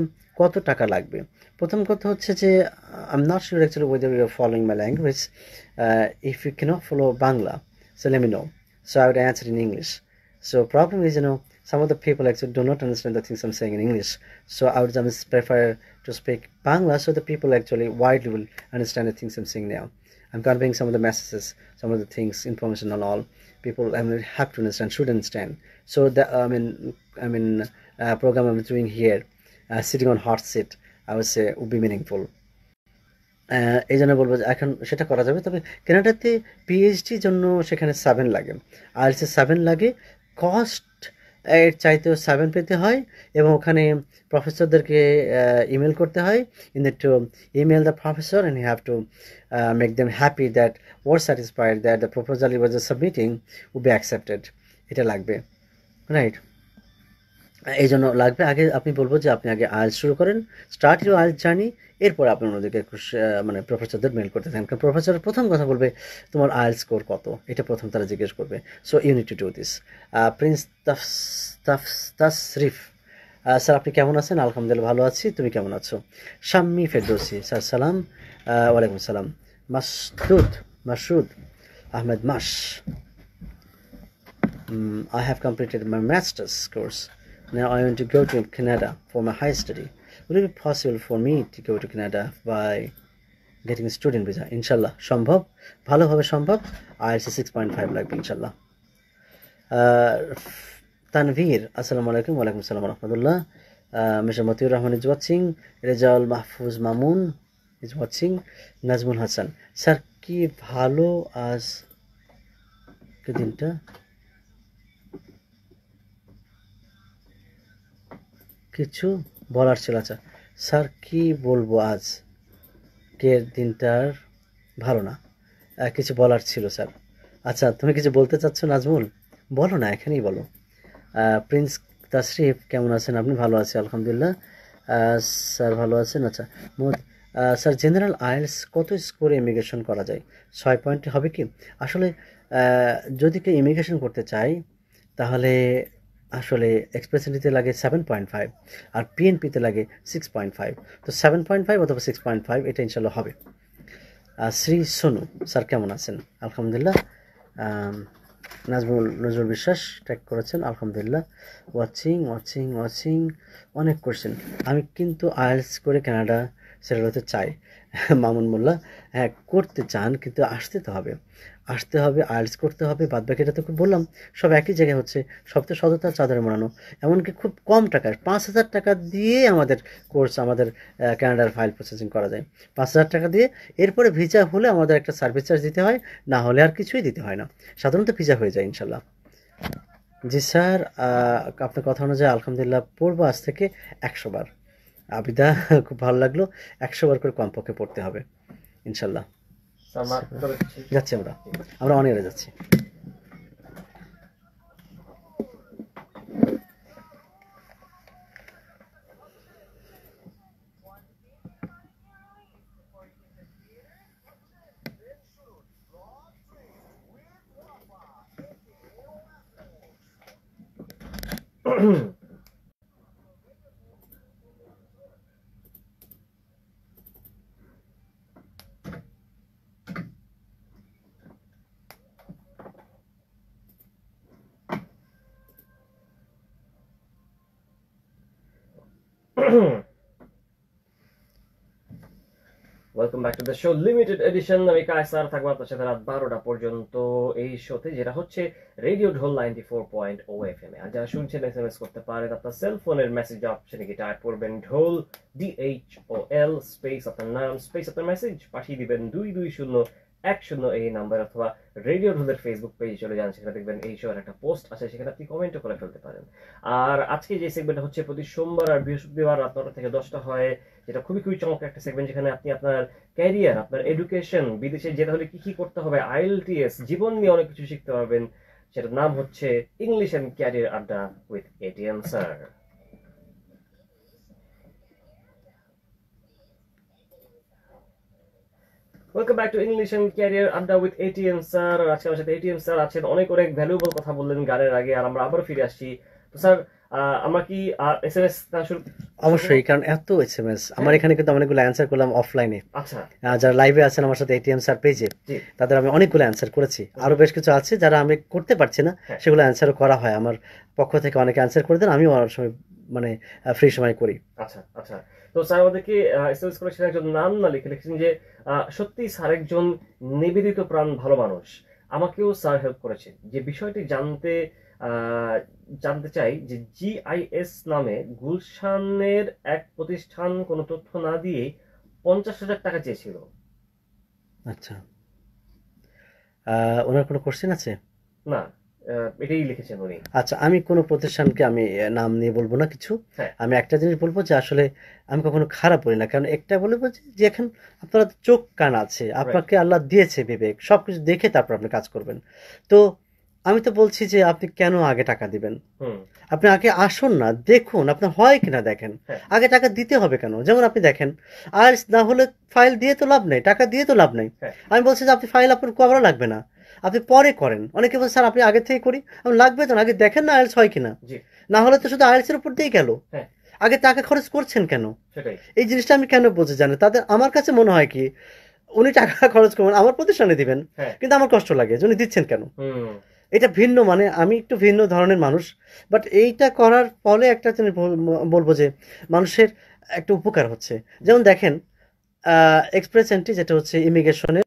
কত টাকা লাগবে প্রথম কথা হচ্ছে যে I am not sure actually whether you are following my language if you can't follow Bangla so let me know so I would answer in English so problem is some of the people actually do not understand the things I'm saying in English. So I would just prefer to speak Bangla so the people actually widely will understand the things I'm saying now. I'm conveying some of the messages, some of the things, information and all. people I mean, have to understand, should understand. So the I mean I mean uh, program I'm doing here, uh, sitting on hot seat, I would say would be meaningful. এই জন্য বলবো যে এখন সেটা করা যাবে তবে কেনাডাতে পিএইচডির জন্য সেখানে সেভেন লাগে আর সে সেভেন লাগে কস্ট এর চাইতেও সেভেন পেতে হয় এবং ওখানে প্রফেসরদেরকে ইমেল করতে হয় in that to email the professor and have to make them happy that were satisfied that the proposal you was submitting would be accepted এটা লাগবে রাইট এই জন্য লাগবে আগে আপনি বলবো যে আপনি আগে আয়েস শুরু করেন স্টার্ট ইউ আয়েস জার্নি এরপর আপনি ওনাদেরকে মানে প্রফেসরদের মেল করতে থাকেন কারণ প্রফেসর প্রথম কথা বলবে তোমার আয়েল স্কোর কত এটা প্রথম তারা জিজ্ঞেস করবে so you need to do this Prince Tasrif sir আপনি কেমন আছেন আলহামদুলিল্লাহ ভালো আছি তুমি কেমন আছো শাম্মি ফেরদৌসি স্যার সালাম ওয়ালাইকুম সালাম মাসুদ মাসুদ আহমেদ মাস I have completed my masters course Now I want to go to Canada for my higher study. Would it be possible for me to go to Canada by getting a student visa? ইনশাল্লাহ সম্ভব ভালোভাবে সম্ভব ILC six point five লাগবে ইনশাল্লাহ তানভীর আসসালামু আলাইকুম ওয়ালাইকুম আসসালাম রহমতুল্লাহ mister Matiur Rahman is watching Rezaul Mahfuz Mamun is watching Nazmul Hasan sir কি ভালো আজ দিনটা কিছু বলার ছিল আচ্ছা স্যার কি বলবো আজ কে দিনটার ভালো না কিছু বলার ছিল স্যার আচ্ছা তুমি কিছু বলতে চাচ্ছ নাজমুল বলো না এখানেই বলো প্রিন্স তাশরিফ কেমন আছেন আপনি ভালো আছেন আলহামদুলিল্লাহ স্যার ভালো আছেন আচ্ছা মোদ স্যার জেনারেল আয়েলস কত স্কোরে ইমিগ্রেশন করা যায় ছয় পয়েন্টে হবে কি আসলে যদি কেউ ইমিগ্রেশন করতে চাই তাহলে আসলে এক্সপ্রেসিটিতে লাগে সেভেন পয়েন্ট ফাইভ আর পিএনপিতে লাগে সিক্স পয়েন্ট ফাইভ তো সেভেন পয়েন্ট ফাইভ অথবা সিক্স পয়েন্ট ফাইভ এটা ইনশাল্লাহ হবে শ্রী সোনু স্যার কেমন আছেন আলহামদুলিল্লাহ নাজমুল নজরুল বিশ্বাস ট্যাগ করেছেন আলহামদুলিল্লাহ ওয়াচিং ওয়াচিং ওয়াচিং অনেক করছেন আমি কিন্তু আয়েলস করে কানাডা সেটা হতে চাই মামুন মোল্লা হ্যাঁ করতে চান কিন্তু আসতে তো হবে আসতে হবে আইলস করতে হবে বাদ বাকিটা তো বললাম সব একই জায়গায় হচ্ছে সব তো সততার চাদরে মোড়ানো এমনকি খুব কম টাকায় পাঁচ হাজার টাকা দিয়ে আমাদের কোর্স আমাদের ক্যানাডার ফাইল প্রসেসিং করা যায় পাঁচ হাজার টাকা দিয়ে এরপরে ভিজা হলে আমাদের একটা সার্ভিস চার্জ দিতে হয় না হলে আর কিছুই দিতে হয় না সাধারণত ভিজা হয়ে যায় ইনশাল্লাহ জি স্যার আপনার কথা অনুযায়ী আলহামদুলিল্লাহ পড়বো আজ থেকে একশো বার আবিদা খুব ভালো লাগলো একশো বার করে কমপক্ষে পড়তে হবে ইনশাল্লাহ আচ্ছা। যাচ্ছি আমরা আমরা অনেক এয়ারে যাচ্ছি mm welcome back to the show limited edition আমি কায়সার থাকবো আপনার সাথে রাত বারোটা পর্যন্ত এই শোতে যেটা হচ্ছে radio Dhol ninety four point O F M এ আর যারা শুনছেন এস এম এস করতে পারেন আপনার সেলফোনের মেসেজ অপশনে গিয়ে টাইপ করবেন Dhol D H O L space আপনার নাম স্পেস আপনার মেসেজ পাঠিয়ে দিবেন দুই দুই শূন্য এক শূন্য এই নাম্বার অথবা রেডিও রুলের ফেসবুক পেজে চলে যান সেখানে দেখবেন এই শোয়ের একটা পোস্ট আছে সেখানে আপনি কমেন্টও করে ফেলতে পারেন আর আজকে যে সেগমেন্ট হচ্ছে প্রতি সোমবার আর বৃহস্পতিবার রাত নটা থেকে দশটা হয় যেটা খুবই খুবই চমকের একটা সেগমেন্ট যেখানে আপনি আপনার ক্যারিয়ার আপনার এডুকেশন বিদেশে যেতে হলে কি কি করতে হবে আইএলটিএস জীবন নিয়ে অনেক কিছু শিখতে পারবেন সেটার নাম হচ্ছে ইংলিশ অ্যান্ড ক্যারিয়ার আড্ডা with ATM sir welcome back to English and career আড্ডা উইথ এটিএম স্যার আজকে আমার সাথে এটিএম স্যার আছেন অনেক অনেক ভ্যালুয়েবল কথা বললেন গানের আগে আর আমরা আবার ফিরে আসছি তো স্যার আমরা কি এসএমএস অবশ্যই কারণ এত এসএমএস হ্যাঁ। আমার এখানে কিন্তু অনেকগুলো অ্যান্সার করলাম অফলাইনে আচ্ছা যারা লাইভে আছেন আমার সাথে এটিএম স্যার পেজে তাদের আমি অনেকগুলো অ্যান্সার করেছি আরো বেশ কিছু আছে যারা আমি করতে পারছি না হ্যাঁ। সেগুলো অ্যান্সারও করা হয় আমার পক্ষ থেকে অনেকে অ্যান্সার করে দেন আমিও অনেক সময় মানে ফ্রি সময় করি আচ্ছা আচ্ছা তো স্যার আমাদেরকে এসএমএস স্কলার একজন নাম না লিখে লিখেছেন যে সত্যি স্যার একজন নিবেদিত প্রাণ ভালো মানুষ আমাকেও স্যার হেল্প করেছে যে বিষয়টি জানতে জানতে চাই যে জিআইএস নামে গুলশানের এক প্রতিষ্ঠান কোনো তথ্য না দিয়ে পঞ্চাশ হাজার টাকা চেয়েছিল আচ্ছা ওনার কোনো কোশ্চেন আছে না এটাই লিখেছেন উনি আচ্ছা আমি কোনো প্রতিষ্ঠানকে আমি নাম নিয়ে বলবো না কিছু হ্যাঁ। আমি একটা জিনিস বলবো যে আসলে আমি কখনো খারাপ বলি না কারণ একটা বলবো যে এখন আপনার চোখ কান আছে আপনাকে আল্লাহ দিয়েছে বিবেক সব কিছু দেখে তারপর আপনি কাজ করবেন তো আমি তো বলছি যে আপনি কেন আগে টাকা দিবেন আপনি আগে আসুন না দেখুন আপনার হয় কিনা দেখেন হ্যাঁ। আগে টাকা দিতে হবে কেন যেমন আপনি দেখেন আর না হলে ফাইল দিয়ে তো লাভ নেই টাকা দিয়ে তো লাভ নেই হ্যাঁ। আমি বলছি যে আপনি ফাইল আপনার কভারও লাগবে না আপনি পরে করেন অনেকে বলছেন স্যার আপনি আগে থেকে করি আমি লাগবে তো আগে দেখেন না আয়েলস হয় কিনা না হলে তো শুধু আয়েলস এর উপর দিয়ে গেল হ্যাঁ। আগে টাকা খরচ করছেন কেন এই জিনিসটা আমি কেন বুঝে জানি তাদের আমার কাছে মনে হয় কি উনি টাকা খরচ করবেন আমার প্রতিষ্ঠানে দিবেন হ্যাঁ। কিন্তু আমার কষ্ট লাগে উনি দিচ্ছেন কেন এটা ভিন্ন মানে আমি একটু ভিন্ন ধরনের মানুষ বাট এইটা করার ফলে একটা জিনিস বলবো যে মানুষের একটা উপকার হচ্ছে যেমন দেখেন এক্সপ্রেস এন্ট্রি যেটা হচ্ছে ইমিগ্রেশনের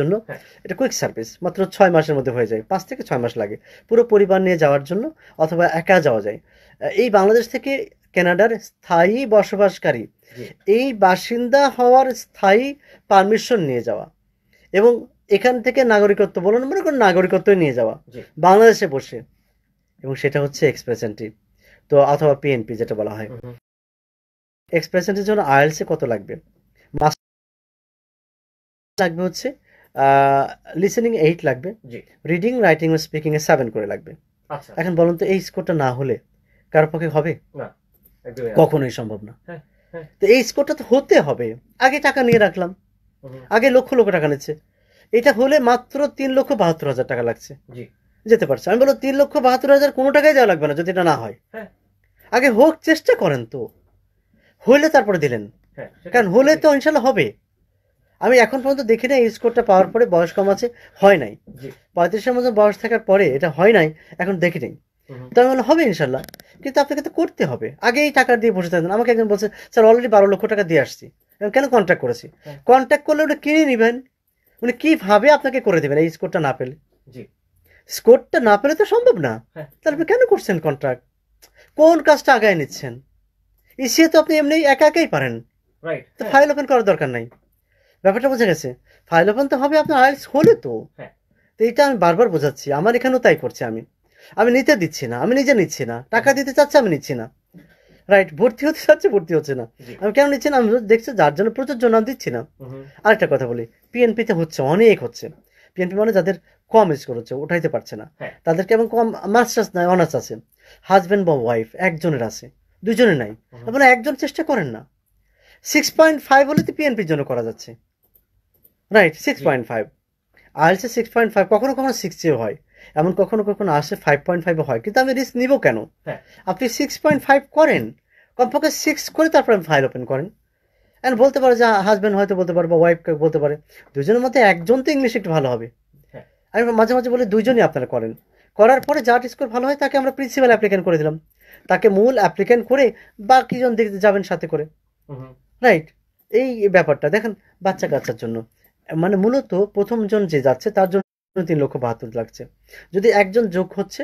জন্য হ্যাঁ। এটা কুইক সার্ভিস মাত্র ছয় মাসের মধ্যে হয়ে যায় পাঁচ থেকে ছয় মাস লাগে পুরো পরিবার নিয়ে যাওয়ার জন্য অথবা একা যাওয়া যায় এই বাংলাদেশ থেকে কেনাডার স্থায়ী বসবাসকারী এই বাসিন্দা হওয়ার স্থায়ী পারমিশন নিয়ে যাওয়া এবং এখান থেকে নাগরিকত্ব বলুন মনে করুন নাগরিকত্ব নিয়ে যাওয়া বাংলাদেশে বসে এবং সেটা হচ্ছে এক্সপ্রেস এন্ট্রি তো অথবা পিএনপি যেটা বলা হয় এক্সপ্রেস এন্ট্রির জন্য আয়েলসে কত লাগবে লাগবে হচ্ছে লিসেনিং এইট লাগবে রিডিং রাইটিং ও স্পিকিং এ সেভেন করে লাগবে আচ্ছা। এখন বলুন তো এই স্কোরটা না হলে কার পক্ষে হবে কখনোই সম্ভব না হ্যাঁ, হ্যাঁ। তো এই স্কোরটা তো হতে হবে আগে টাকা নিয়ে রাখলাম আগে লক্ষ লক্ষ টাকা নিচ্ছে এটা হলে মাত্র তিন লক্ষ বাহাত্তর হাজার টাকা লাগছে যেতে পারছে আমি বলবো তিন লক্ষ বাহাত্তর হাজার কোনো টাকাই যাওয়া লাগবে না যদি এটা না হয় হ্যাঁ। আগে হোক চেষ্টা করেন তো হইলে তারপরে দিলেন কারণ হলে তো ইনশাল্লাহ হবে আমি এখন পর্যন্ত দেখি না এই স্কোরটা পাওয়ার পরে বয়স কম আছে হয় নাই পঁয়ত্রিশের মতো বয়স থাকার পরে এটা হয় নাই এখন দেখি নাই তো আমি বললাম হবে ইনশাল্লাহ কিন্তু আপনাকে তো করতে হবে আগেই টাকা দিয়ে বসে থাকবেন আমাকে একজন বলছে স্যার অলরেডি বারো লক্ষ টাকা দিয়ে আসছি কেন কন্ট্যাক্ট করেছি কন্ট্যাক্ট করলে ওটা কিনে নেবেন উনি কিভাবে আপনাকে করে দেবেন এই স্কোরটা না পেলে স্কোরটা না পেলে তো সম্ভব না হ্যাঁ। তাহলে কেন করছেন কন্ট্রাক্ট কোন কাজটা আগায় নিচ্ছেন ইসিয়ে তো আপনি এমনি একা একাই পারেন তো ফাইল হ্যাঁ। ওপেন করার দরকার নাই ব্যাপারটা বোঝা গেছে ফাইল ওপেন তো হবে আপনার আইস হলে তো হ্যাঁ। তো এটা আমি বারবার বোঝাচ্ছি আমার এখানেও তাই করছে আমি আমি নিতে দিচ্ছি না আমি নিজে নিচ্ছি না টাকা দিতে চাচ্ছি আমি নিচ্ছি না রাইট ভর্তি হতে চাচ্ছে ভর্তি হচ্ছে না আমি কেন নিচ্ছি না আমি দেখছি যার জন্য প্রচুর জন্য দিচ্ছি না আরেকটা কথা বলি পিএনপিতে হচ্ছে অনেক হচ্ছে পিএনপি মানে যাদের কম স্কোর হচ্ছে ওঠাইতে পারছে না হ্যাঁ। তাদেরকে এবং কম মাস্টার্স নাই অনার্স আছে হাজব্যান্ড বা ওয়াইফ একজনের আছে দুজনের নাই আপনারা মানে একজন চেষ্টা করেন না সিক্স পয়েন্ট ফাইভ হলে তো পিএনপির জন্য করা যাচ্ছে রাইট সিক্স পয়েন্ট ফাইভ আইএলসে সিক্স পয়েন্ট ফাইভ কখনো কখনো সিক্স এ হয় এমন কখনো কখনো আসে ফাইভ পয়েন্ট ফাইভ হয় কিন্তু আমি রিস্ক নিব কেন হ্যাঁ। আপনি সিক্স পয়েন্ট ফাইভ করেন কমপক্ষে সিক্স করে তারপর আমি ফাইল ওপেন করেন অ্যান্ড বলতে পারে যে হাজব্যান্ড হয়তো বলতে পারে বা ওয়াইফকে বলতে পারে দুজনের মধ্যে একজন তো ইংলিশ একটু ভালো হবে হ্যাঁ। আমি মাঝে মাঝে বলি দুজনই আপনারা করেন করার পরে যার স্কোর ভালো হয় তাকে আমরা প্রিন্সিপাল অ্যাপ্লিক্যান্ট করে দিলাম তাকে মূল অ্যাপ্লিক্যান্ট করে বাকিজন দেখতে যাবেন সাথে করে রাইট এই ব্যাপারটা দেখেন বাচ্চা কাচ্চার জন্য মানে মূলত প্রথমজন যে যাচ্ছে তার জন্য তিন লক্ষ বাহাত্তর লাগছে যদি একজন যোগ হচ্ছে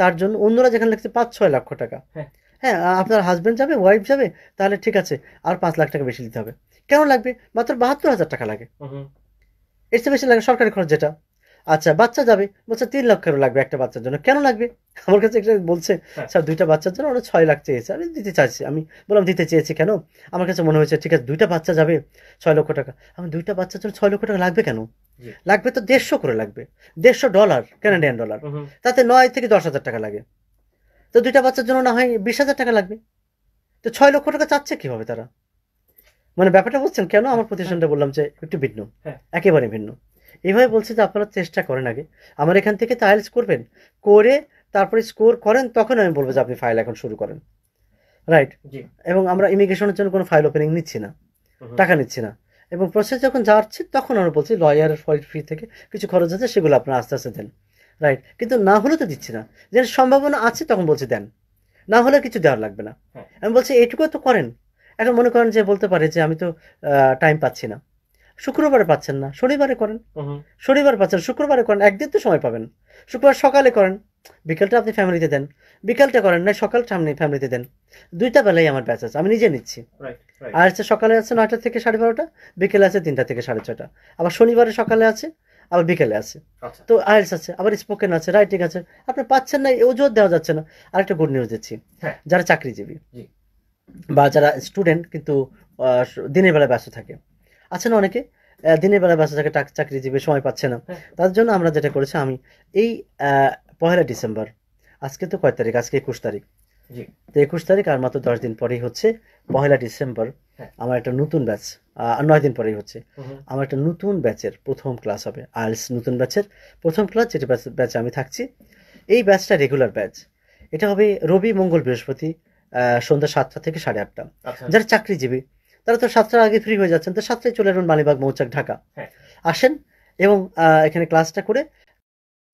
তার জন্য অন্যরা যেখানে লাগছে পাঁচ ছয় লক্ষ টাকা হ্যাঁ, হ্যাঁ আপনার হাজব্যান্ড যাবে ওয়াইফ যাবে তাহলে ঠিক আছে আর পাঁচ লাখ টাকা বেশি দিতে হবে কেন লাগবে মাত্র বাহাত্তর হাজার টাকা লাগে এর চেয়ে বেশি লাগে সরকারি খরচ যেটা আচ্ছা বাচ্চা যাবে বলছে তিন লক্ষেরও লাগবে একটা বাচ্চার জন্য কেন লাগবে আমার কাছে একটা বলছে হ্যাঁ। স্যার দুইটা বাচ্চার জন্য ওরা ছয় লাখ চেয়েছে আমি দিতে চাইছি আমি বললাম দিতে চেয়েছি কেন আমার কাছে মনে হয়েছে ঠিক আছে দুইটা বাচ্চা যাবে ছয় লক্ষ টাকা আমি দুইটা বাচ্চার জন্য ছয় লক্ষ টাকা লাগবে কেন লাগবে তো দেড়শো করে লাগবে দেড়শো ডলার ক্যানাডিয়ান ডলার তাতে নয় থেকে দশ হাজার টাকা লাগে তো দুইটা বাচ্চার জন্য না হয় বিশ হাজার টাকা লাগবে তো ছয় লক্ষ টাকা চাচ্ছে কীভাবে তারা মানে ব্যাপারটা বলছেন কেন হ্যাঁ, আমার প্রতিষ্ঠানটা হ্যাঁ। বললাম যে একটু ভিন্ন একেবারে ভিন্ন এভাবে বলছে যে আপনারা চেষ্টা করেন আগে আমার এখান থেকে তাইলস করবেন করে তারপরে স্কোর করেন তখন আমি বলবো যে আপনি ফাইল এখন শুরু করেন রাইট এবং আমরা ইমিগ্রেশনের জন্য কোনো ফাইল ওপেনিং নিচ্ছি না টাকা নিচ্ছি না এবং প্রসেস যখন যাচ্ছে তখন আমরা বলছি লয়ারের ফি থেকে কিছু খরচ আছে সেগুলো আপনারা আস্তে আস্তে দেন রাইট কিন্তু না হলে তো দিচ্ছি না যে সম্ভাবনা আছে তখন বলছি দেন না হলে কিছু দেওয়ার লাগবে না আমি বলছি এটুকু তো করেন এখন মনে করেন যে বলতে পারে যে আমি তো টাইম পাচ্ছি না শুক্রবারে পাচ্ছেন না শনিবারে করেন শনিবার পাচ্ছেন শুক্রবারে করেন একদিন তো সময় পাবেন শুক্রবার সকালে করেন বিকেলটা আপনি ফ্যামিলিতে দেন বিকেলটা করেন না সকালটা আপনি ফ্যামিলিতে দেন দুইটা বেলাই আমার ব্যাচ আছে আমি নিজে নিচ্ছি আর হচ্ছে সকালে আছে নয়টা থেকে সাড়ে বারোটা বিকেলে আছে তিনটা থেকে সাড়ে ছটা আবার শনিবারে সকালে আছে আবার বিকেলে আছে আচ্ছা। তো আয়েস আছে আবার স্পোকেন আছে রাইটিং আছে আপনি পাচ্ছেন না ওজোর দেওয়া যাচ্ছে না আর একটা গুড নিউজ দিচ্ছি হ্যাঁ। যারা চাকরিজীবী বা যারা স্টুডেন্ট কিন্তু দিনের বেলা ব্যস্ত থাকে আছে না অনেকে দিনের বেলা ব্যস্ত থাকে চাকরিজীবী সময় পাচ্ছে না হ্যাঁ। তার জন্য আমরা যেটা করেছি আমি এই পহেলা ডিসেম্বর আজকে তো কয় তারিখ আজকে একুশ তারিখ তো একুশ তারিখ আর মাত্র দশ দিন পরেই হচ্ছে পহেলা ডিসেম্বর হ্যাঁ। আমার একটা নতুন ব্যাচ আর নয় দিন পরেই হচ্ছে আমার একটা নতুন ব্যাচের প্রথম ক্লাস হবে আইলস নতুন ব্যাচের প্রথম ক্লাস যেটা ব্যাচে আমি থাকছি এই ব্যাচটা রেগুলার ব্যাচ এটা হবে রবি মঙ্গল বৃহস্পতি সন্ধ্যা সাতটা থেকে সাড়ে আটটা আচ্ছা। যারা চাকরিজীবী তারা তো সাতটার আগে ফ্রি হয়ে যাচ্ছেন তো সাতটায় চলে আসবেন মালিবাগ মৌচাক ঢাকা হ্যাঁ। আসেন এবং এখানে ক্লাসটা করে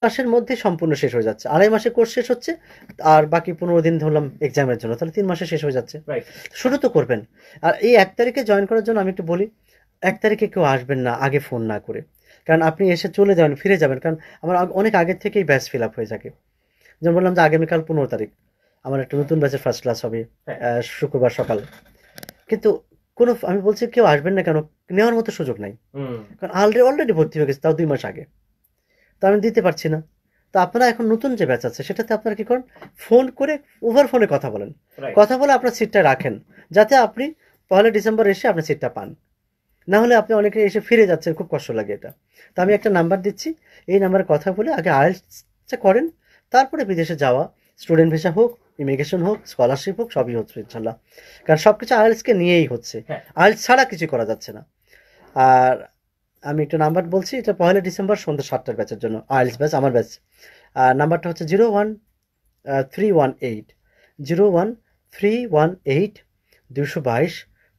মাসের মধ্যে সম্পূর্ণ শেষ হয়ে যাচ্ছে আড়াই মাসে কোর্স শেষ হচ্ছে আর বাকি পনেরো দিন ধরলাম এক্সামের জন্য তাহলে তিন মাসে শেষ হয়ে যাচ্ছে শুরু তো করবেন আর এই এক তারিখে জয়েন করার জন্য আমি একটু বলি এক তারিখে কেউ আসবেন না আগে ফোন না করে কারণ আপনি এসে চলে যাবেন ফিরে যাবেন কারণ আমার অনেক আগের থেকেই ব্যাচ ফিল আপ হয়ে থাকে যেমন বললাম যে আগামীকাল পনেরো তারিখ আমার একটা নতুন ব্যাচের ফার্স্ট ক্লাস হবে হ্যাঁ। শুক্রবার সকালে কিন্তু কোনো আমি বলছি কেউ আসবেন না কেন নেওয়ার মতো সুযোগ নাই কারণ আলরেডি অলরেডি ভর্তি হয়ে গেছে তাও দুই মাস আগে তো আমি দিতে পারছি না তো আপনারা এখন নতুন যে ব্যাচ আছে সেটাতে আপনারা কি করেন ফোন করে ওভার ফোনে কথা বলেন কথা বলে আপনার সিটটা রাখেন যাতে আপনি পয়লা ডিসেম্বর এসে আপনার সিটটা পান না হলে আপনি অনেকে এসে ফিরে যাচ্ছেন খুব কষ্ট লাগে এটা তো আমি একটা নাম্বার দিচ্ছি এই নাম্বারে কথা বলে আগে আয়েলসটা করেন তারপরে বিদেশে যাওয়া স্টুডেন্ট ভিসা হোক ইমিগ্রেশন হোক স্কলারশিপ হোক সবই হচ্ছে ইনশাল্লাহ কারণ সব কিছু আইএলসকে নিয়েই হচ্ছে হ্যাঁ। আইএলস ছাড়া কিছু করা যাচ্ছে না আর আমি একটা নাম্বার বলছি এটা পয়লা ডিসেম্বর সন্ধ্যা সাতটার ব্যাচের জন্য আইএলস ব্যাচ আমার ব্যাচ আর নাম্বারটা হচ্ছে zero one three one eight zero one three one eight দুশো বাইশ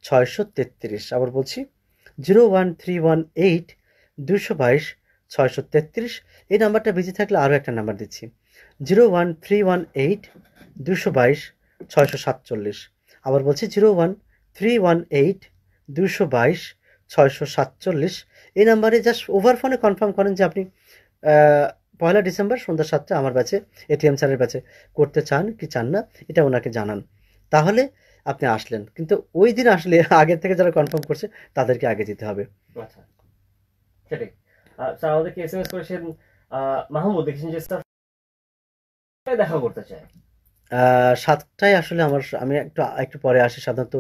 ছয়শো তেত্রিশ আবার বলছি zero one three one eight দুশো বাইশ ছয়শো তেত্রিশ এই নাম্বারটা বেঁচে থাকলে আরও একটা নাম্বার দিচ্ছি zero one three one eight দুশো বাইশ ছয়শো সাতচল্লিশ আবার বলছি zero one three one eight দুশো বাইশ ছয়শো সাতচল্লিশ এই নাম্বারে জাস্ট ওভার ফোনে কনফার্ম করেন যে আপনি পয়লা ডিসেম্বর সন্ধ্যা সাতটা আমার কাছে এটিএম স্যারের কাছে করতে চান কি চান না এটা ওনাকে জানান তাহলে আপনি আসলেন কিন্তু ওই দিন আসলে আগের থেকে যারা কনফার্ম করছে তাদেরকে আগে যেতে হবে আচ্ছা সেটাই স্যার আমাদেরকে এস এম এস করেছেন মাহমুদ দেখেছেন যে স্যার দেখা করতে চায় সাতটায় আসলে আমার আমি একটু একটু পরে আসি সাধারণত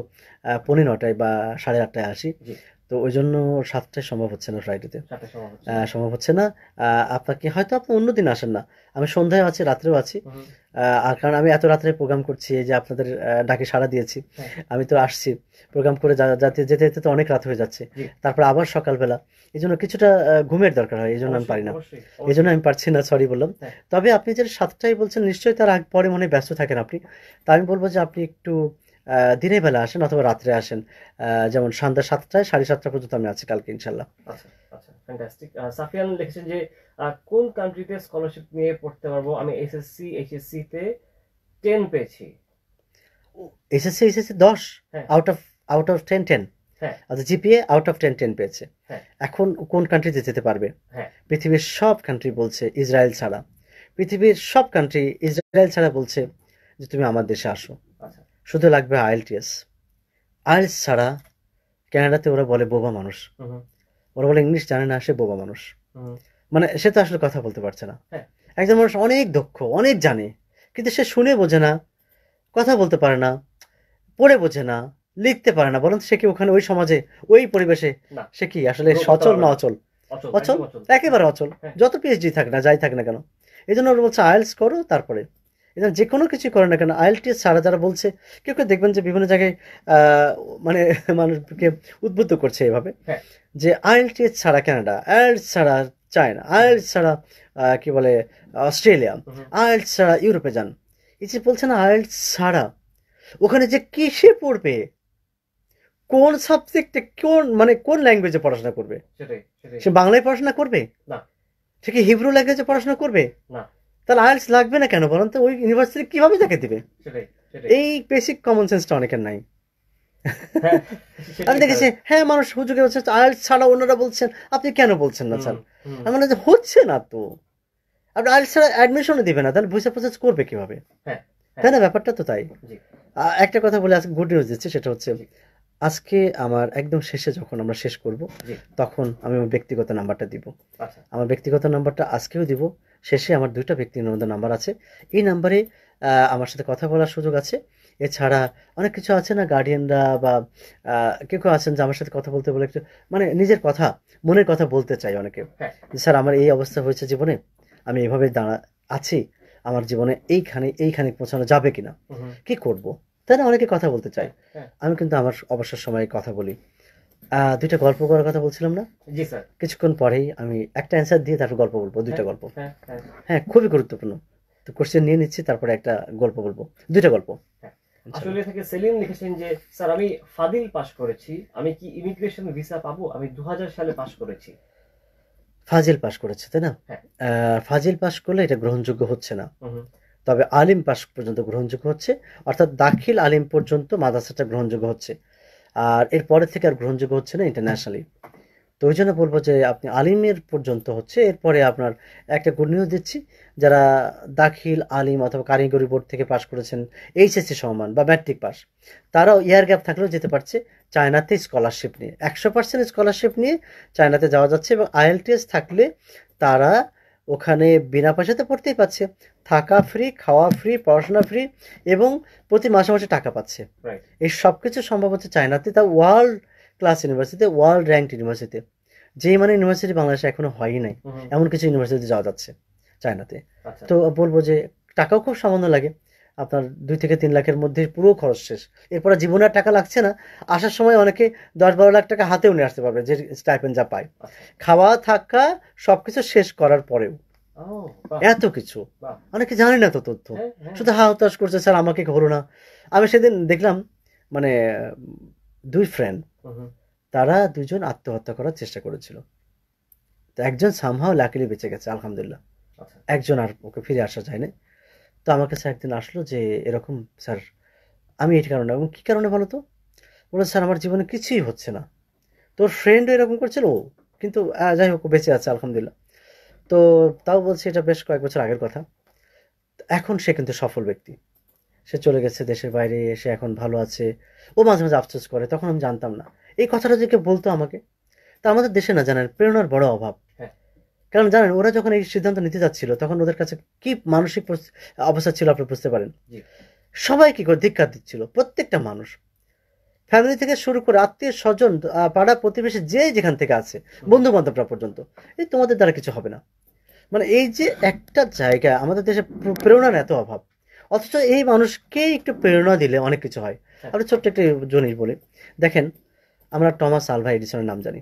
পনেরো নটায় বা সাড়ে আটটায় আসি তো ওই জন্য সাতটায় সম্ভব হচ্ছে না ফ্রাইডেতে সম্ভব হচ্ছে না আপনাকে হয়তো আপনি অন্য দিন আসেন না আমি সন্ধ্যায় আছি রাত্রেও আছি আর কারণ আমি এত রাত্রে প্রোগ্রাম করছি যে আপনাদের ডাকে সাড়া দিয়েছি হ্যাঁ। আমি তো আসছি প্রোগ্রাম করে যাতে যেতে যেতে তো অনেক রাত হয়ে যাচ্ছে তারপর আবার সকালবেলা এই জন্য কিছুটা ঘুমের দরকার হয় এই জন্য আমি পারি না এই জন্য আমি পারছি না সরি বললাম হ্যাঁ। তবে আপনি যে সাতটায় বলছেন নিশ্চয়ই তার আগ পরে মনে ব্যস্ত থাকেন আপনি তা আমি বলবো যে আপনি একটু দিনের বেলা আসেন অথবা রাত্রে আসেন যেমন সন্ধ্যা সাতটায় সাড়ে সাতটা পর্যন্ত আমি আছি কালকে ইনশাল্লাহ আচ্ছা, আচ্ছা, সাফিয়ান লিখেছেন যে কোন কান্ট্রিতে স্কলারশিপ নিয়ে পড়তে পারবো আমি এসএসসি এইচএসসি তে টেন পেয়েছি এসএসসি এইচএসসি দশ out of out of ten ten আচ্ছা GPA out of ten ten পেয়েছে হ্যাঁ। এখন কোন কান্ট্রিতে যেতে পারবে হ্যাঁ। পৃথিবীর সব কান্ট্রি বলছে ইসরায়েল ছাড়া পৃথিবীর সব কান্ট্রি ইসরায়েল ছাড়া বলছে যে তুমি আমার দেশে আসো শুধু লাগবে আইএলটিএস আইএলস ছাড়া ক্যানাডাতে ওরা বলে বোবা মানুষ ওরা বলে ইংলিশ জানে না সে বোবা মানুষ মানে সে তো আসলে কথা বলতে পারছে না হ্যাঁ। একজন মানুষ অনেক দক্ষ অনেক জানে কিন্তু সে শুনে বোঝে না কথা বলতে পারে না পড়ে বোঝে না লিখতে পারে না বরং সে কি ওখানে ওই সমাজে ওই পরিবেশে সে কি আসলে সচল না অচল অচল একেবারে অচল হ্যাঁ। যত পিএইচডি থাক না যাই থাক না কেন এই জন্য ওরা বলছে আয়েলস করো তারপরে এরা যে কোনো কিছু করে না কেন আইএলটিএস ছাড়া যারা বলছে কেউ কেউ দেখবেন যে বিভিন্ন জায়গায় মানে মানুষকে উদ্বুদ্ধ করছে এভাবে হ্যাঁ। যে আইএলটিএস ছাড়া ক্যানাডা আইএলটিএস ছাড়া চায়না আইএলটিএস ছাড়া কি বলে অস্ট্রেলিয়া আইএলটিএস ছাড়া ইউরোপে যান এই যে বলছে না আইএলটিএস ছাড়া ওখানে যে কিসে পড়বে কোন সাবজেক্টে কোন মানে কোন ল্যাঙ্গুয়েজে পড়াশোনা করবে সে বাংলায় পড়াশোনা করবে সে কি হিব্রু ল্যাঙ্গুয়েজে পড়াশোনা করবে না তাহলে আয়েলস লাগবে না কেন বলেন তো ওই ইউনিভার্সিটি কিভাবে তাকে দিবে এই বেসিক কমন সেন্সটা অনেকের নাই হ্যাঁ, আমি দেখেছি হ্যাঁ মানুষ সুযোগে বলছে আয়েলস ছাড়া ওনারা বলছেন আপনি কেন বলছেন না স্যার আমার মানে যে হচ্ছে না তো আপনি আয়েলস ছাড়া অ্যাডমিশনও দেবে না তাহলে বুঝে প্রসেস করবে কিভাবে হ্যাঁ, হ্যাঁ। তাই না ব্যাপারটা তো তাই একটা কথা বলে আজকে গুড নিউজ দিচ্ছি সেটা হচ্ছে আজকে আমার একদম শেষে যখন আমরা শেষ করব তখন আমি আমার ব্যক্তিগত নাম্বারটা দিব আচ্ছা। আমার ব্যক্তিগত নাম্বারটা আজকেও দিব শেষে আমার দুইটা ব্যক্তি নিবন্ধন নাম্বার আছে এই নাম্বারে আমার সাথে কথা বলার সুযোগ আছে এছাড়া অনেক কিছু আছে না গার্ডিয়ানরা বা কেউ কেউ আছেন যে আমার সাথে কথা বলতে বলে একটু মানে নিজের কথা মনের কথা বলতে চাই অনেকে হ্যাঁ। স্যার আমার এই অবস্থা হয়েছে জীবনে আমি এভাবে দাঁড়া আছি আমার জীবনে এইখানে এইখানে পৌঁছানো যাবে কিনা কি করব তাই না অনেকে কথা বলতে চাই হ্যাঁ। আমি কিন্তু আমার অবসর সময়ে কথা বলি দুইটা গল্প করার কথা বলছিলাম না কিছুক্ষণ পরেই আমি একটা অ্যান্সার দিয়ে তারপর গল্প বলবো দুইটা হ্যাঁ, গল্প হ্যাঁ, হ্যাঁ।, হ্যাঁ খুবই গুরুত্বপূর্ণ তো কোশ্চেন নিয়ে নিচ্ছি তারপরে একটা গল্প বলবো দুইটা গল্প আসলে থেকে সেলিম লিখেছেন যে স্যার আমি ফাদিল পাস করেছি আমি কি ইমিগ্রেশন ভিসা পাবো আমি দু সালে পাস করেছি ফাজিল পাস করেছে তাই না ফাজিল পাস করলে এটা গ্রহণযোগ্য হচ্ছে না তবে আলিম পাস পর্যন্ত গ্রহণযোগ্য হচ্ছে অর্থাৎ দাখিল আলিম পর্যন্ত মাদ্রাসাটা গ্রহণযোগ্য হচ্ছে আর এরপরে থেকে আর গ্রহণযোগ্য হচ্ছে না ইন্টারন্যাশনালি তো ওই জন্য বলবো যে আপনি আলিমের পর্যন্ত হচ্ছে এরপরে আপনার একটা গুড নিউজ দিচ্ছি যারা দাখিল আলিম অথবা কারিগরি বোর্ড থেকে পাশ করেছেন এইচএসসি সমান বা ম্যাট্রিক পাস তারাও ইয়ার গ্যাপ থাকলেও যেতে পারছে চায়নাতে স্কলারশিপ নিয়ে একশো পার্সেন্ট স্কলারশিপ নিয়ে চায়নাতে যাওয়া যাচ্ছে এবং আইএলটিএস থাকলে তারা ওখানে বিনা পয়সাতে পড়তেই পাচ্ছে থাকা ফ্রি খাওয়া ফ্রি পড়াশোনা ফ্রি এবং প্রতি মাসে মাসে টাকা পাচ্ছে এই সব কিছু সম্ভব হচ্ছে চায়নাতে তা ওয়ার্ল্ড ক্লাস ইউনিভার্সিটিতে ওয়ার্ল্ড র্যাঙ্ক ইউনিভার্সিটিতে যে মানে ইউনিভার্সিটি বাংলাদেশে এখনো হয়ই নাই এমন কিছু ইউনিভার্সিটি যাওয়া যাচ্ছে চায়নাতে আচ্ছা। তো বলবো যে টাকাও খুব সামান্য লাগে আপনার দুই থেকে তিন লাখের মধ্যে পুরো খরচ শেষ এরপরে জীবনে টাকা লাগছে না আসার সময় অনেকে দশ বারো লাখ টাকা হাতেও নিয়ে আসতে পারবে যে স্টাইপেন যা পায় খাওয়া থাকা সব কিছু শেষ করার পরেও এত কিছু অনেকে জানে না তো তথ্য হ্যাঁ, হ্যাঁ। শুধু হাহতাশ করছে স্যার আমাকে করো না আমি সেদিন দেখলাম মানে দুই ফ্রেন্ড তারা দুজন আত্মহত্যা করার চেষ্টা করেছিল তো একজন সামহাও লাকিলি বেঁচে গেছে আলহামদুলিল্লাহ আচ্ছা। একজন আর ওকে ফিরে আসা যায় না তো আমার কাছে একদিন আসলো যে এরকম স্যার আমি এটি কারণে এবং কী কারণে বলো তো বললো স্যার আমার জীবনে কিছুই হচ্ছে না তোর ফ্রেন্ডও এরকম করছিল ও কিন্তু যাই হোক বেঁচে আছে আলহামদুলিল্লাহ তো তাও বলছি এটা বেশ কয়েক বছর আগের কথা এখন সে কিন্তু সফল ব্যক্তি সে চলে গেছে দেশের বাইরে সে এখন ভালো আছে ও মাঝে মাঝে আফসোস করে তখন আমি জানতাম না এই কথাটা যে কেউ বলতো আমাকে তা আমাদের দেশে না জানার প্রেরণার বড় অভাব কারণ জানেন ওরা যখন এই সিদ্ধান্ত নিতে যাচ্ছিল তখন ওদের কাছে কি মানসিক অবস্থা ছিল আপনি বুঝতে পারেন সবাই কি করে ধিক্ষার দিচ্ছিল প্রত্যেকটা মানুষ ফ্যামিলি থেকে শুরু করে আত্মীয় স্বজন পাড়া প্রতিবেশী যে যেখান থেকে আছে বন্ধু বান্ধবরা পর্যন্ত এই তোমাদের দ্বারা কিছু হবে না মানে এই যে একটা জায়গা আমাদের দেশে প্রেরণার এত অভাব অথচ এই মানুষকেই একটু প্রেরণা দিলে অনেক কিছু হয় আচ্ছা। আমরা ছোট্ট একটা জিনিস বলি দেখেন আমরা টমাস আলভা এডিসনের নাম জানি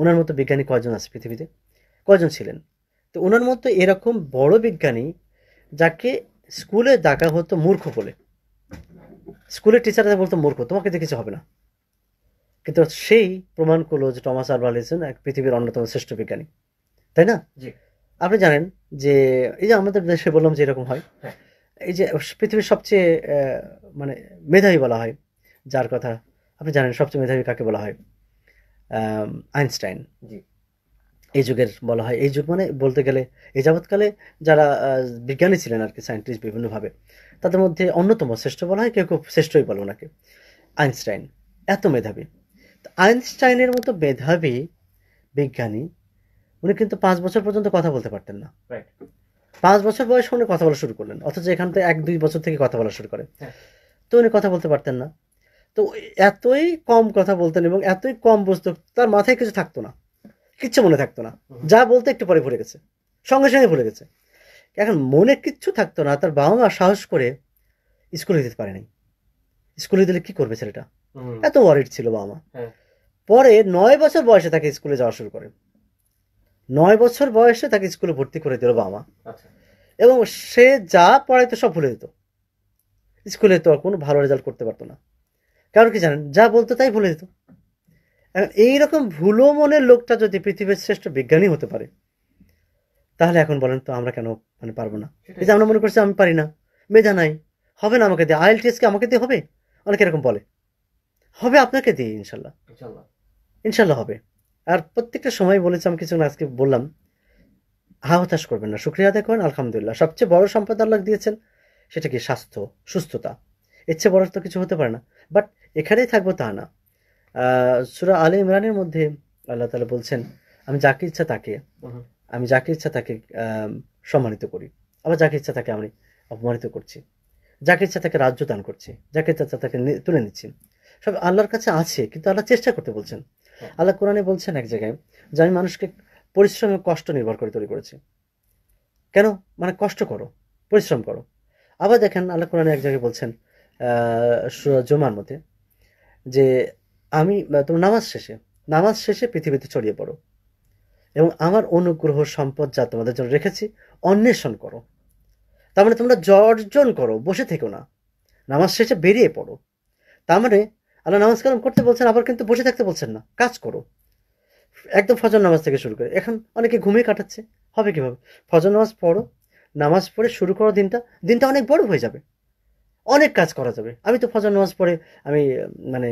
ওনার মতো বিজ্ঞানী কয়জন আছে পৃথিবীতে কজন ছিলেন তো ওনার মতো এরকম বড় বিজ্ঞানী যাকে স্কুলে ডাকা হতো মূর্খ বলে স্কুলের টিচাররা বলতো মূর্খ তোমাকে যে কিছু হবে না কিন্তু সেই প্রমাণ করলো যে টমাস আর এডিসন এক পৃথিবীর অন্যতম শ্রেষ্ঠ বিজ্ঞানী তাই না আপনি জানেন যে এই যে আমাদের দেশে বললাম যে এরকম হয় হ্যাঁ। এই যে পৃথিবীর সবচেয়ে মানে মেধাবী বলা হয় যার কথা আপনি জানেন সবচেয়ে মেধাবী কাকে বলা হয় আইনস্টাইন জি এই যুগের বলা হয় এই যুগ মানে বলতে গেলে এ যাবৎকালে যারা বিজ্ঞানী ছিলেন আর কি সায়েন্টিস্ট বিভিন্নভাবে তাদের মধ্যে অন্যতম শ্রেষ্ঠ বলা হয় কেউ খুব শ্রেষ্ঠই বলো ওনাকে আইনস্টাইন এত মেধাবী আইনস্টাইনের মতো মেধাবী বিজ্ঞানী উনি কিন্তু পাঁচ বছর পর্যন্ত কথা বলতে পারতেন না পাঁচ বছর বয়স উনি কথা বলা শুরু করলেন অথচ এখান থেকে এক দুই বছর থেকে কথা বলা শুরু করে হ্যাঁ। তো উনি কথা বলতে পারতেন না তো এতই কম কথা বলতেন এবং এতই কম বুঝতো তার মাথায় কিছু থাকতো না কিচ্ছু মনে থাকতো না যা বলতে একটু পরে ভুলে গেছে সঙ্গে সঙ্গে ভুলে গেছে এখন মনে কিচ্ছু থাকতো না তার বাবা মা সাহস করে স্কুলে দিতে পারেনি স্কুলে দিলে কি করবে ছেলেটা এত ওয়ারিড ছিল বাবা মা হ্যাঁ। পরে নয় বছর বয়সে তাকে স্কুলে যাওয়া শুরু করে নয় বছর বয়সে তাকে স্কুলে ভর্তি করে দিল বাবা মা আচ্ছা। এবং সে যা পড়াইতো সব ভুলে দিত স্কুলে তো আর কোনো ভালো রেজাল্ট করতে পারতো না কারণ কি জানেন যা বলতো তাই ভুলে দিত এইরকম ভুলো মনের লোকটা যদি পৃথিবীর শ্রেষ্ঠ বিজ্ঞানী হতে পারে তাহলে এখন বলেন তো আমরা কেন মানে পারবো না এই যে আমরা মনে করছি আমি পারি না মেধা নাই হবে না আমাকে দিয়ে আইএলটিএস কে আমাকে দিয়ে হবে অনেকে এরকম বলে হবে আপনাকে দিয়ে ইনশাল্লাহ ইনশাল্লাহ হবে আর প্রত্যেকটা সময় বলেছি আমি কিছু আজকে বললাম হা হতাশ করবেন না শুক্রিয়া আদায় করেন আলহামদুলিল্লাহ সবচেয়ে বড় সম্পদ আল্লাহ দিয়েছেন সেটা কি স্বাস্থ্য সুস্থতা ইচ্ছে বড় তো কিছু হতে পারে না বাট এখানেই থাকবো তা না সুরা আলে ইমরানের মধ্যে আল্লাহ তালা বলছেন আমি যাকে ইচ্ছা তাকে আমি যাকে ইচ্ছা তাকে সম্মানিত করি আবার যাকে ইচ্ছা তাকে আমি অপমানিত করছি যাকে ইচ্ছা তাকে রাজ্য দান করছি যাকে ইচ্ছা তাকে তুলে নিচ্ছি সব আল্লাহর কাছে আছে কিন্তু আল্লাহ চেষ্টা করতে বলছেন হ্যাঁ। আল্লাহ কোরআনে বলছেন এক জায়গায় যে আমি মানুষকে পরিশ্রম কষ্ট নির্ভর করে তৈরি করেছি কেন মানে কষ্ট করো পরিশ্রম করো আবার দেখেন আল্লাহ কোরআনে এক জায়গায় বলছেন জমার মধ্যে যে আমি তোমার নামাজ শেষে নামাজ শেষে পৃথিবীতে ছড়িয়ে পড়ো এবং আমার অনুগ্রহ সম্পদ যা তোমাদের জন্য রেখেছি অন্বেষণ করো তার মানে তোমরা জর্জন করো বসে থেকো না নামাজ শেষে বেরিয়ে পড়ো তার মানে আল্লাহ নামাজ কালাম করতে বলছেন আবার কিন্তু বসে থাকতে বলছেন না কাজ করো একদম ফজর নামাজ থেকে শুরু করে এখন অনেকে ঘুমিয়ে কাটাচ্ছে হবে কীভাবে ফজর নামাজ পড়ো নামাজ পড়ে শুরু করো দিনটা দিনটা অনেক বড় হয়ে যাবে অনেক কাজ করা যাবে আমি তো ফজর নামাজ পড়ে আমি মানে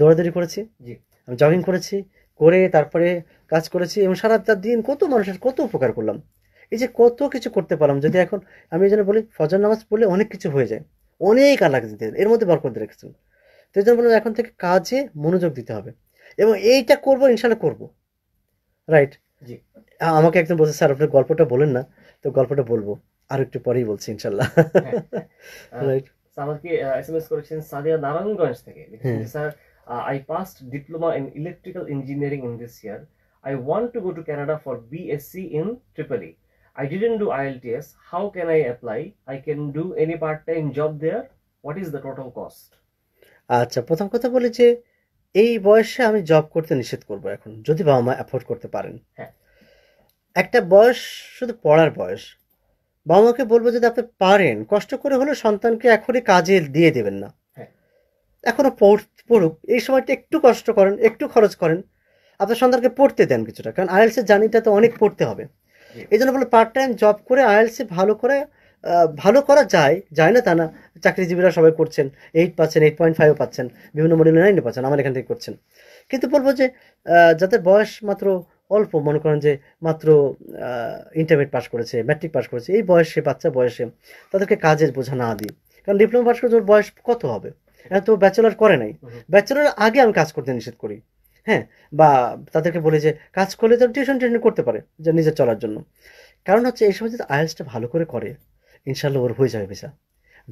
দৌড়াদৌড়ি করেছি জি আমি জগিং করেছি করে তারপরে কাজ করেছি এবং সারাটা দিন কত মানুষের কত উপকার করলাম এই যে কত কিছু করতে পারলাম যদি এখন আমি এই জন্য বলি ফজর নামাজ পড়লে অনেক কিছু হয়ে যায় অনেক আলাগ দিতে এর মধ্যে বরকত রেখেছেন তো এই জন্য বললাম এখন থেকে কাজে মনোযোগ দিতে হবে এবং এইটা করবো ইনশাল্লাহ করবো রাইট জি আমাকে একজন বলছে স্যার আপনার গল্পটা বলেন না তো গল্পটা বলবো আর একটু পরেই বলছি ইনশাল্লাহ রাইট হ্যাঁ, হ্যাঁ। আমাকে এসএমএস করেছেন সাদিয়া নারায়ণগঞ্জ থেকে হ্যাঁ। Sir I passed diploma in electrical engineering in this year I want to go to Canada for BSc in triple E I didn't do IELTS. হাউ can I apply? I can do any part-time job there. What is the total cost? আচ্ছা প্রথম কথা বলি যে এই বয়সে আমি job করতে নিষেধ করব এখন যদি বাবা মা অ্যাফোর্ড করতে পারেন হ্যাঁ একটা বয়স শুধু পড়ার বয়স বাবা মাকে বলবো যদি আপনি পারেন কষ্ট করে হলে সন্তানকে এখনই কাজে দিয়ে দেবেন না হ্যাঁ। এখনো পড়ুক এই সময়টা একটু কষ্ট করেন একটু খরচ করেন আপনার সন্তানকে পড়তে দেন কিছুটা কারণ এর জার্নিটা তো অনেক পড়তে হবে এই জন্য বলে পার্ট টাইম জব করে আইএলসে ভালো করে ভালো করা যায় যায় না তা না চাকরিজীবীরা সবাই করছেন এইট পাচ্ছেন এইট পয়েন্ট ফাইভ পাচ্ছেন বিভিন্ন মডেল নাইনে পাচ্ছেন আমার এখান থেকে করছেন কিন্তু বলবো যে যাদের বয়স মাত্র অল্প মনে করেন যে মাত্র ইন্টারমিডিয়েট পাস করেছে ম্যাট্রিক পাস করেছে এই বয়সে বাচ্চা বয়সে তাদেরকে কাজের বোঝা না দিই কারণ ডিপ্লোমা পাস করে বয়স কত হবে হ্যাঁ তো ব্যাচেলার করে নাই ব্যাচেলার আগে আমি কাজ করতে নিষেধ করি হ্যাঁ বা তাদেরকে বলি যে কাজ করলে তো টিউশন টিউশন করতে পারে যে নিজের চলার জন্য কারণ হচ্ছে এই সময় যদি আয়েলসটা ভালো করে করে ইনশাল্লাহ ওর হয়ে যাবে ভিসা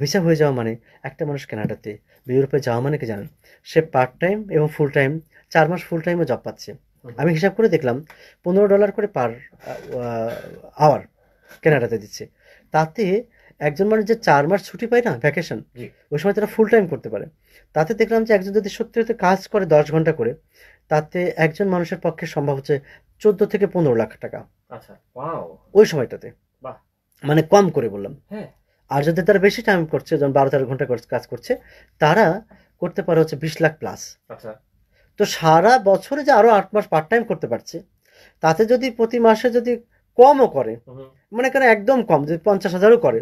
ভিসা হয়ে যাওয়া মানে একটা মানুষ কেনাডাতে ইউরোপে যাওয়া মানে কি জানেন সে পার্ট টাইম এবং ফুল টাইম চার মাস ফুল টাইমও জব পাচ্ছে আমি হিসাব করে দেখলাম পনেরো ডলার করে পার আওয়ার কেনাটাতে দিচ্ছে তাতে একজন মানুষ যে চার মাস ছুটি পায় না ভ্যাকেশন ওই সময় তারা ফুল টাইম করতে পারে তাতে দেখলাম যে একজন যদি সত্যি হতে কাজ করে দশ ঘন্টা করে তাতে একজন মানুষের পক্ষে সম্ভব হচ্ছে চোদ্দ থেকে পনেরো লাখ টাকা আচ্ছা, ওই সময়টাতে মানে কম করে বললাম হ্যাঁ। আর যদি তারা বেশি টাইম করছে যেমন বারো তেরো ঘন্টা কাজ করছে তারা করতে পারে হচ্ছে বিশ লাখ প্লাস আচ্ছা তো সারা বছরে যে আরও আট মাস পার্ট টাইম করতে পারছে তাতে যদি প্রতি মাসে যদি কমও করে মানে কেন একদম কম যদি পঞ্চাশ হাজারও করে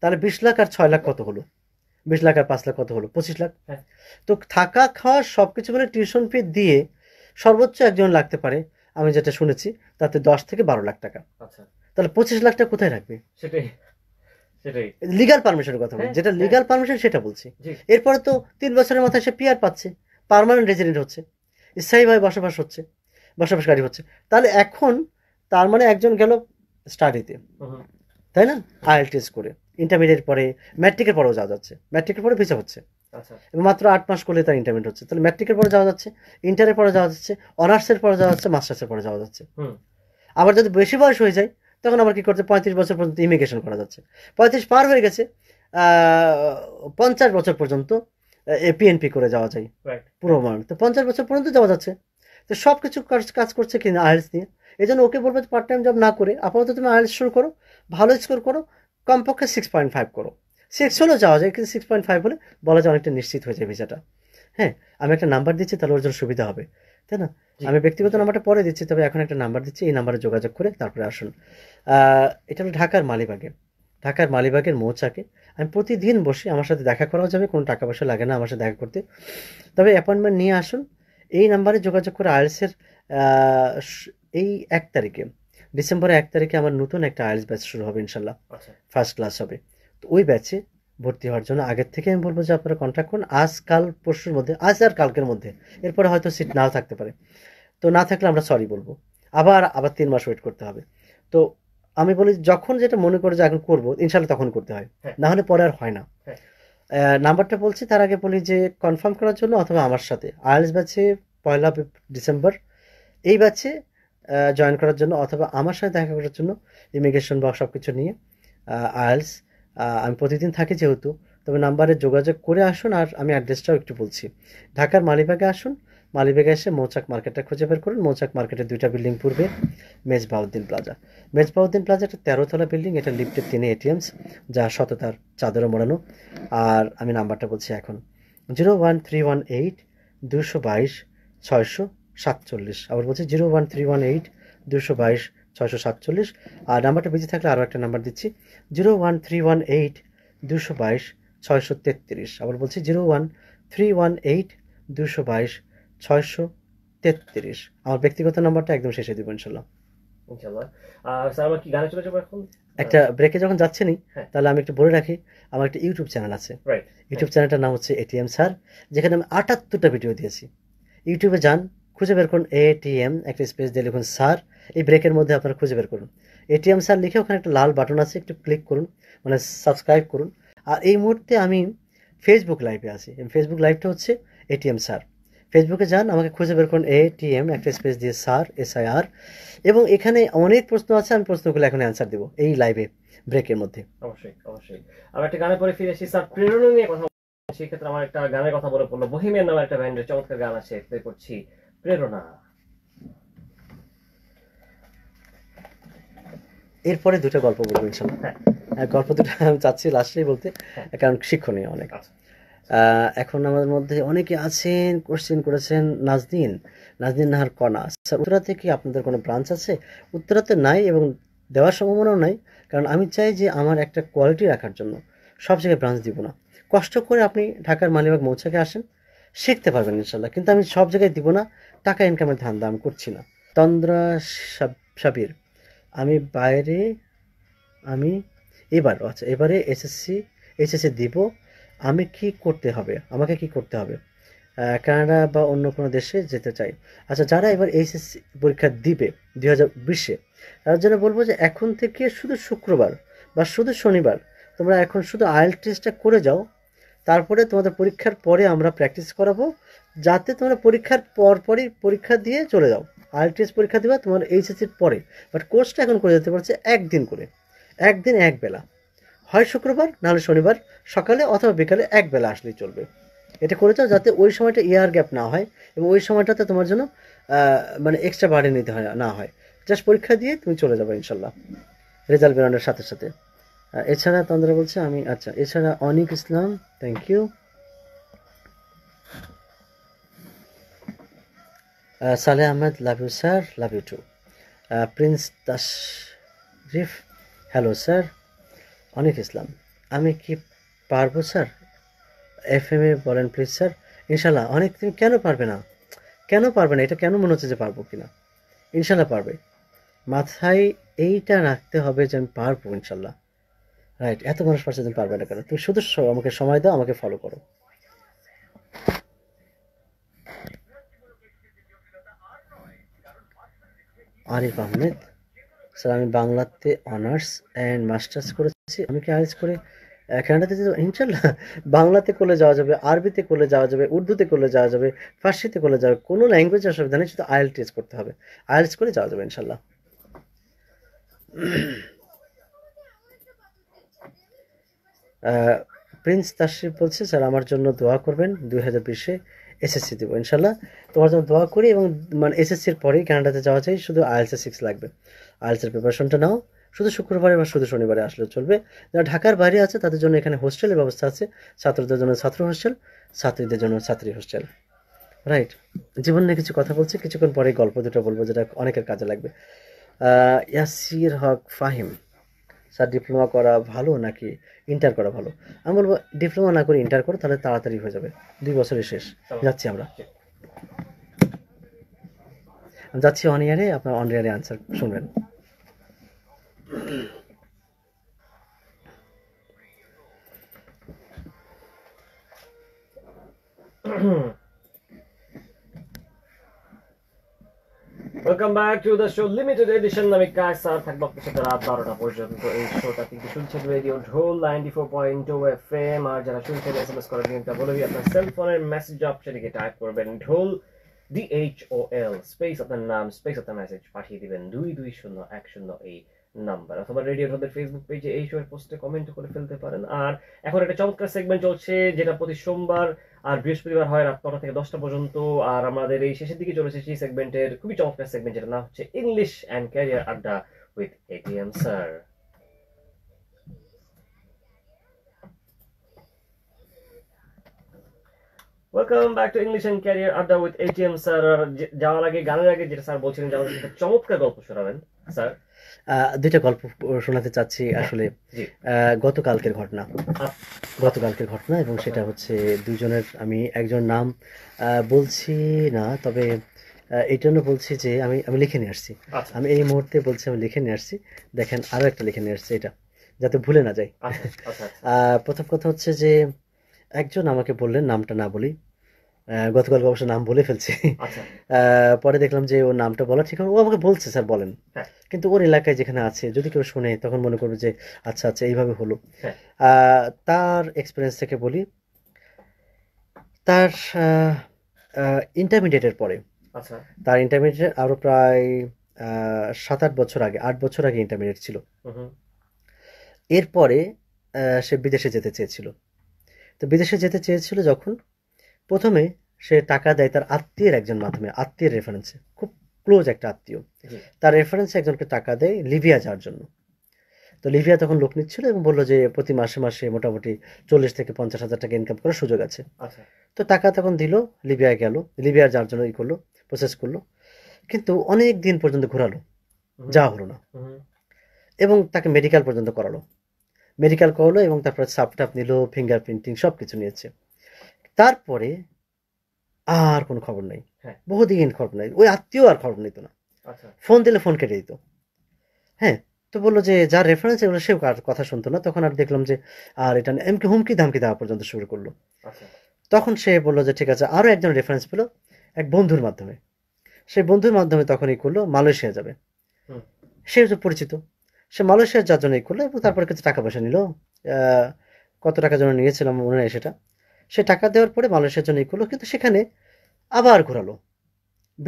তাহলে বিশ লাখ আর ছয় লাখ কত হলো বিশ লাখ আর পাঁচ লাখ কত হলো পঁচিশ লাখ হ্যাঁ। তো থাকা খাওয়া সব কিছু মানে টিউশন ফি দিয়ে সর্বোচ্চ একজন লাগতে পারে আমি যেটা শুনেছি তাতে দশ থেকে বারো লাখ টাকা আচ্ছা। তাহলে পঁচিশ লাখ টাকা কোথায় রাখবে সেটাই লিগাল পারমিশনের কথা বলছি হ্যাঁ, যেটা লিগাল হ্যাঁ। পারমিশন সেটা বলছি এরপরে তো তিন বছরের মাথায় সে পিয়ার পাচ্ছে পারমানেন্ট রেসিডেন্ট হচ্ছে স্থায়ীভাবে বসবাস হচ্ছে বসবাসকারী হচ্ছে তাহলে এখন তার মানে একজন গেল স্টাডিতে তাই না আইএলটিএস করে ইন্টারমিডিয়েট পরে ম্যাট্রিকের পরেও যাওয়া যাচ্ছে ম্যাট্রিকের পরে ভিসা হচ্ছে আচ্ছা। এবং মাত্র আট মাস করলে তার ইন্টারমিডিয়েট হচ্ছে তাহলে ম্যাট্রিকের পরে যাওয়া যাচ্ছে ইন্টারের পরে যাওয়া যাচ্ছে অনার্সের পরে যাওয়া যাচ্ছে মাস্টার্সের পরে যাওয়া যাচ্ছে আবার যদি বেশি বয়স হয়ে যায় তখন আবার কি করছে পঁয়ত্রিশ বছর পর্যন্ত ইমিগ্রেশন করা যাচ্ছে পঁয়ত্রিশ পার হয়ে গেছে পঞ্চাশ বছর পর্যন্ত এপিএনপি করে যাওয়া যায় পুরো মান তো পঞ্চাশ বছর পর্যন্ত যাওয়া যাচ্ছে তো সব কিছু কাজ করছে কিনা আয়েলস নিয়ে এই জন্য ওকে বলবো পার্ট টাইম জব না করে আপাতত তুমি আয়েলস শুরু করো ভালো স্কোর করো কমপক্ষে সিক্স পয়েন্ট ফাইভ করো সিক্স হলেও যাওয়া যায় কিন্তু সিক্স পয়েন্ট ফাইভ হলে বলা যায় অনেকটা নিশ্চিত হয়ে যায় ভিসাটা হ্যাঁ আমি একটা নাম্বার দিচ্ছি তাহলে ওর জন্য সুবিধা হবে তাই না আমি ব্যক্তিগত নাম্বারটা পরে দিচ্ছি তবে এখন একটা নাম্বার দিচ্ছি এই নাম্বারে যোগাযোগ করে তারপরে আসুন এটা হলো ঢাকার মালিবাগে ঢাকার মালিবাগের মৌচাকে আমি প্রতিদিন বসে আমার সাথে দেখা করাও যাবে কোনো টাকা পয়সা লাগে না আমার সাথে দেখা করতে তবে অ্যাপয়েন্টমেন্ট নিয়ে আসুন এই নাম্বারে যোগাযোগ করে আয়েলসের এই এক তারিখে ডিসেম্বরের এক তারিখে আমার নতুন একটা আয়েলস ব্যাচ শুরু হবে ইনশাল্লাহ ফার্স্ট আচ্ছা। ক্লাস হবে তো ওই ব্যাচে ভর্তি হওয়ার জন্য আগের থেকে আমি বলবো যে আপনারা কন্ট্যাক্ট করুন আজ কাল পরশুর মধ্যে আজ আর কালকের মধ্যে এরপরে হয়তো সিট নাও থাকতে পারে তো না থাকলে আমরা সরি বলবো আবার আবার তিন মাস ওয়েট করতে হবে তো আমি বলি যখন যেটা মনে করে যে এখন করবো ইনশাল্লাহ তখন করতে হয় হ্যাঁ। না হলে পরে আর হয় না হ্যাঁ। নাম্বারটা বলছি তার আগে বলি যে কনফার্ম করার জন্য অথবা আমার সাথে আইএলস ব্যাচে পয়লা ডিসেম্বর এই ব্যাচে জয়েন করার জন্য অথবা আমার সাথে দেখা করার জন্য ইমিগ্রেশন বা সব কিছু নিয়ে আইএলস আমি প্রতিদিন থাকি যেহেতু তবে নাম্বারে যোগাযোগ করে আসুন আর আমি অ্যাড্রেসটাও একটু বলছি ঢাকার মালিবাগে আসুন মালিবেগা এসে মৌচাক মার্কেটটা খুঁজে বের করুন মৌচাক মার্কেটে দুইটা বিল্ডিং পূর্বে মেজবাউদ্দিন প্লাজা মেজবাউদ্দিন প্লাজা একটা তেরোতলা বিল্ডিং এটা লিফটের তিনে এটিএমস যা সততার চাদরে মোড়ানো আর আমি নাম্বারটা বলছি এখন zero one three one eight দুশো বাইশ ছয়শো সাতচল্লিশ আবার বলছি zero one three one eight দুশো বাইশ ছয়শো সাতচল্লিশ আর নাম্বারটা বেঁচে থাকলে আরও একটা নাম্বার দিচ্ছি zero one three one eight দুশো বাইশ ছয়শো তেত্রিশ আবার বলছি zero one three one eight দুশো বাইশ ছয়শো তেত্রিশ আমার ব্যক্তিগত নাম্বারটা একদম শেষে দেবো ইনশাল্লাহ একটা ব্রেকে যখন নি হ্যাঁ। তাহলে আমি একটু বলে রাখি আমার একটা ইউটিউব চ্যানেল আছে ইউটিউব চ্যানেলটার নাম হচ্ছে এটিএম স্যার যেখানে আমি আটাত্তরটা ভিডিও দিয়েছি ইউটিউবে যান খুঁজে বের করুন এটিএম একটা স্পেস দিয়ে লিখুন স্যার এই ব্রেকের মধ্যে আপনারা খুঁজে বের করুন এটিএম স্যার লিখে ওখানে একটা লাল বাটন আছে একটু ক্লিক করুন মানে সাবস্ক্রাইব করুন আর এই মুহূর্তে আমি ফেসবুক লাইভে আছি ফেসবুক লাইভটা হচ্ছে এটিএম স্যার ফেসবুকে যান আমাকে খুঁজে বের করুন এ টি এম একটা স্পেস দিয়ে সার এস আই আর এবং এখানে অনেক প্রশ্ন আছে আমি প্রশ্নগুলো এখন অ্যান্সার দিব এই লাইভে ব্রেকের মধ্যে অবশ্যই অবশ্যই আমি একটা গানের পরে ফিরে এসেছি স্যার প্রেরণা নিয়ে কথা সেক্ষেত্রে আমার একটা গানের কথা বলে পড়লো বহিমের নামে একটা ব্যান্ডের চমৎকার গান আছে প্লে করছি প্রেরণা এরপরে দুটো গল্প বলবো ইনশাল্লাহ হ্যাঁ। হ্যাঁ, গল্প দুটো আমি চাচ্ছি লাস্টেই বলতে হ্যাঁ। কারণ শিক্ষণীয় অনেক আছে আচ্ছা। এখন আমাদের মধ্যে অনেকে আছেন কোশ্চেন করেছেন নাজদিন নাজদিন নাহার কনা স্যার উত্তরাতে কি আপনাদের কোনো ব্রাঞ্চ আছে উত্তরাতে নাই এবং দেওয়ার সম্ভাবনাও নাই কারণ আমি চাই যে আমার একটা কোয়ালিটি রাখার জন্য সব জায়গায় ব্রাঞ্চ দিব না কষ্ট করে আপনি ঢাকার মালিবাগ মৌচাকে আসেন শিখতে পারবেন ইনশাল্লাহ কিন্তু আমি সব জায়গায় দিব না টাকা ইনকামের ধান আমি করছি না তন্দ্রা সাবির আমি বাইরে আমি এবার আচ্ছা এবারে এসএসসি এসএসসি দিব আমি কি করতে হবে আমাকে কি করতে হবে কানাডা বা অন্য কোনো দেশে যেতে চাই আচ্ছা যারা এবার এইচএসসি পরীক্ষা দিবে দুই হাজার বিশে তার জন্য বলবো যে এখন থেকে শুধু শুক্রবার বা শুধু শনিবার তোমরা এখন শুধু আয়েল টেস্টটা করে যাও তারপরে তোমাদের পরীক্ষার পরে আমরা প্র্যাকটিস করাবো যাতে তোমরা পরীক্ষার পরপরই পরীক্ষা দিয়ে চলে যাও আয়েল টেস্ট পরীক্ষা দেবা তোমার এইচএসসির পরে বাট কোর্সটা এখন করে যেতে পারছে একদিন করে একদিন এক বেলা হয় শুক্রবার নাহলে শনিবার সকালে অথবা বিকালে একবেলা আসলেই চলবে এটা করে চাও যাতে ওই সময়টা ইয়ার গ্যাপ না হয় এবং ওই সময়টাতে তোমার জন্য মানে এক্সট্রা বাড়ি নিতে হয় না হয় জাস্ট পরীক্ষা দিয়ে তুমি চলে যাবে ইনশাল্লাহ রেজাল্ট বেরোনোর সাথে সাথে এছাড়া তন্দ্রা বলছে আমি আচ্ছা এছাড়া অনিক ইসলাম thank you Saleh Ahmed love you sir love you to prince Tashrif hello sir Anik Islam আমি কি পারবো স্যার এফ এম এ বলেন প্লিজ স্যার ইনশাল্লাহ অনেক তুমি কেন পারবে না কেন পারবে না এটা কেন মনে হচ্ছে যে পারবো কি না ইনশাল্লাহ পারবে মাথায় এইটা রাখতে হবে যে আমি পারবো ইনশাল্লাহ রাইট এত মানুষ পারছে তুমি পারবে না কেন তুমি শুধু আমাকে সময় দাও আমাকে ফলো করো আরিফ আহমেদ স্যার আমি বাংলাতে অনার্স অ্যান্ড মাস্টার্স করেছি আমি কি হাইস করে ক্যানাডাতে যে ইনশাল্লাহ বাংলাতে করলে যাওয়া যাবে আরবিতে করলে যাওয়া যাবে উর্দুতে করলে যাওয়া যাবে ফার্সিতে করলে যাবে কোনো ল্যাঙ্গুয়েজ অসুবিধা নেই শুধু আয়েল টেস্ট করতে হবে আয়েলস করে যাওয়া যাবে ইনশাল্লাহ প্রিন্স তাশরিফ বলছে স্যার আমার জন্য দোয়া করবেন দুই হাজার বিশে এসএসসি দেবো ইনশাল্লাহ তোমার জন্য দোয়া করি এবং মানে এসএসসির পরেই ক্যানাডাতে যাওয়া যায় শুধু আয়েলসে সিক্স লাগবে আইলসের প্রিপারেশনটা নাও শুধু শুক্রবারে বা শুধু শনিবারে আসলে চলবে যারা ঢাকার বাইরে আছে তাদের জন্য এখানে হোস্টেলের ব্যবস্থা আছে ছাত্রদের জন্য ছাত্র হোস্টেল ছাত্রীদের জন্য ছাত্রী হোস্টেল রাইট জীবন নিয়ে কিছু কথা বলছি কিছুক্ষণ পরে গল্প দুটো বলবো যেটা অনেকের কাজে লাগবে ইয়াসির হক ফাহিম স্যার ডিপ্লোমা করা ভালো নাকি ইন্টার করা ভালো আমি বলবো ডিপ্লোমা না করে ইন্টার করো তাহলে তাড়াতাড়ি হয়ে যাবে দুই বছরের শেষ যাচ্ছি আমরা যাচ্ছি অন ইয়ারে আপনার অন ইয়ারে আনসার শুনবেন welcome back to the show limited edition আমি কাজ স্যার থাকবো আপনার সাথে রাত বারোটা পর্যন্ত এই শোটা কিন্তু শুনছেন radio Dhol ninety four point F M আর যারা শুনছেন এস এম এস করার নিয়মটা মেসেজ অপশনে গিয়ে টাইপ করবেন ঢোল ডিএইচওএল স্পেস আপনার নাম স্পেস আপনার মেসেজ পাঠিয়ে দিবেন দুই দুই শূন্য এক শূন্য এই নাম্বার অথবা রেডিও ঢোদের ফেসবুক পেজে এই শোয়ের পোস্টে কমেন্ট করে ফেলতে পারেন আর এখন একটা চমৎকার সেগমেন্ট চলছে যেটা প্রতি সোমবার আর বৃহস্পতিবার হয় রাত নটা থেকে দশটা পর্যন্ত আর আমাদের এই শেষের দিকে চলেছে সেই সেগমেন্টের খুবই চমৎকার সেগমেন্ট যেটা নাম হচ্ছে ইংলিশ অ্যান্ড ক্যারিয়ার আড্ডা with ATM sir welcome back to English and career আড্ডা উইথ এটিএম স্যার যাওয়ার আগে গানের আগে যেটা স্যার বলছিলেন যে একটা চমৎকার গল্প শোনাবেন স্যার দুইটা গল্প শোনাতে চাচ্ছি হ্যাঁ, আসলে গতকালকের ঘটনা গতকালকের ঘটনা এবং সেটা হচ্ছে দুজনের আমি একজন নাম বলছি না তবে এই জন্য বলছি যে আমি আমি লিখে নিয়ে আসছি আচ্ছা। আমি এই মুহূর্তে বলছি আমি লিখে নিয়ে আসছি দেখেন আরও একটা লিখে নিয়ে আসছি এটা যাতে ভুলে না যাই আচ্ছা, আচ্ছা, প্রথম কথা হচ্ছে যে একজন আমাকে বললেন নামটা না বলি গতকাল অবশ্য নাম বলে ফেলছি আচ্ছা। পরে দেখলাম যে ওর নামটা বলা ঠিক ও আমাকে বলছে স্যার বলেন হ্যাঁ। কিন্তু ওর এলাকায় যেখানে আছে যদি কেউ শোনে তখন মনে করবে যে আচ্ছা আচ্ছা এইভাবে হলো হ্যাঁ। তার এক্সপিরিয়েন্স থেকে বলি তার ইন্টারমিডিয়েটের পরে আচ্ছা। তার ইন্টারমিডিয়েট আরও প্রায় সাত আট বছর আগে আট বছর আগে ইন্টারমিডিয়েট ছিল এরপরে সে বিদেশে যেতে চেয়েছিল তো বিদেশে যেতে চেয়েছিল যখন প্রথমে সে টাকা দেয় তার আত্মীয়ের একজন মাধ্যমে আত্মীয়ের রেফারেন্সে খুব ক্লোজ একটা আত্মীয় তার রেফারেন্সে একজনকে টাকা দেয় লিবিয়া যাওয়ার জন্য তো লিভিয়া তখন লোক নিচ্ছিল এবং বললো যে প্রতি মাসে মাসে মোটামুটি চল্লিশ থেকে পঞ্চাশ হাজার টাকা ইনকাম করার সুযোগ আছে আচ্ছা। তো টাকা তখন দিল লিবিয়ায় গেল লিবিয়া যাওয়ার জন্য ই করলো প্রসেস করলো কিন্তু অনেক দিন পর্যন্ত ঘোরালো যাওয়া হলো না এবং তাকে মেডিকেল পর্যন্ত করালো মেডিকেল করলো এবং তারপরে সাপটাপ নিল ফিঙ্গার প্রিন্টিং সব কিছু নিয়েছে তারপরে আর কোনো খবর নেই হ্যাঁ। বহুদিন খবর নেই ওই আত্মীয় আর খবর নিত না আচ্ছা। ফোন দিলে ফোন কেটে দিত হ্যাঁ তো বললো যে যার রেফারেন্স এগুলো সেও কথা শুনতো না তখন আর দেখলাম যে আর এটা এমকি হুমকি ধামকি দেওয়া পর্যন্ত শুরু করলো আচ্ছা। তখন সে বললো যে ঠিক আছে আরও একজন রেফারেন্স পেলো এক বন্ধুর মাধ্যমে সেই বন্ধুর মাধ্যমে তখনই করলো মালয়েশিয়া যাবে সে পরিচিত সে মালয়েশিয়া যার জন্য করলো এবং তারপরে কিছু টাকা পয়সা নিল কত টাকা জন্য নিয়েছিলাম মনে নেই সেটা সে টাকা দেওয়ার পরে মালয়েশিয়ার জন্য করলো কিন্তু সেখানে আবার ঘোরালো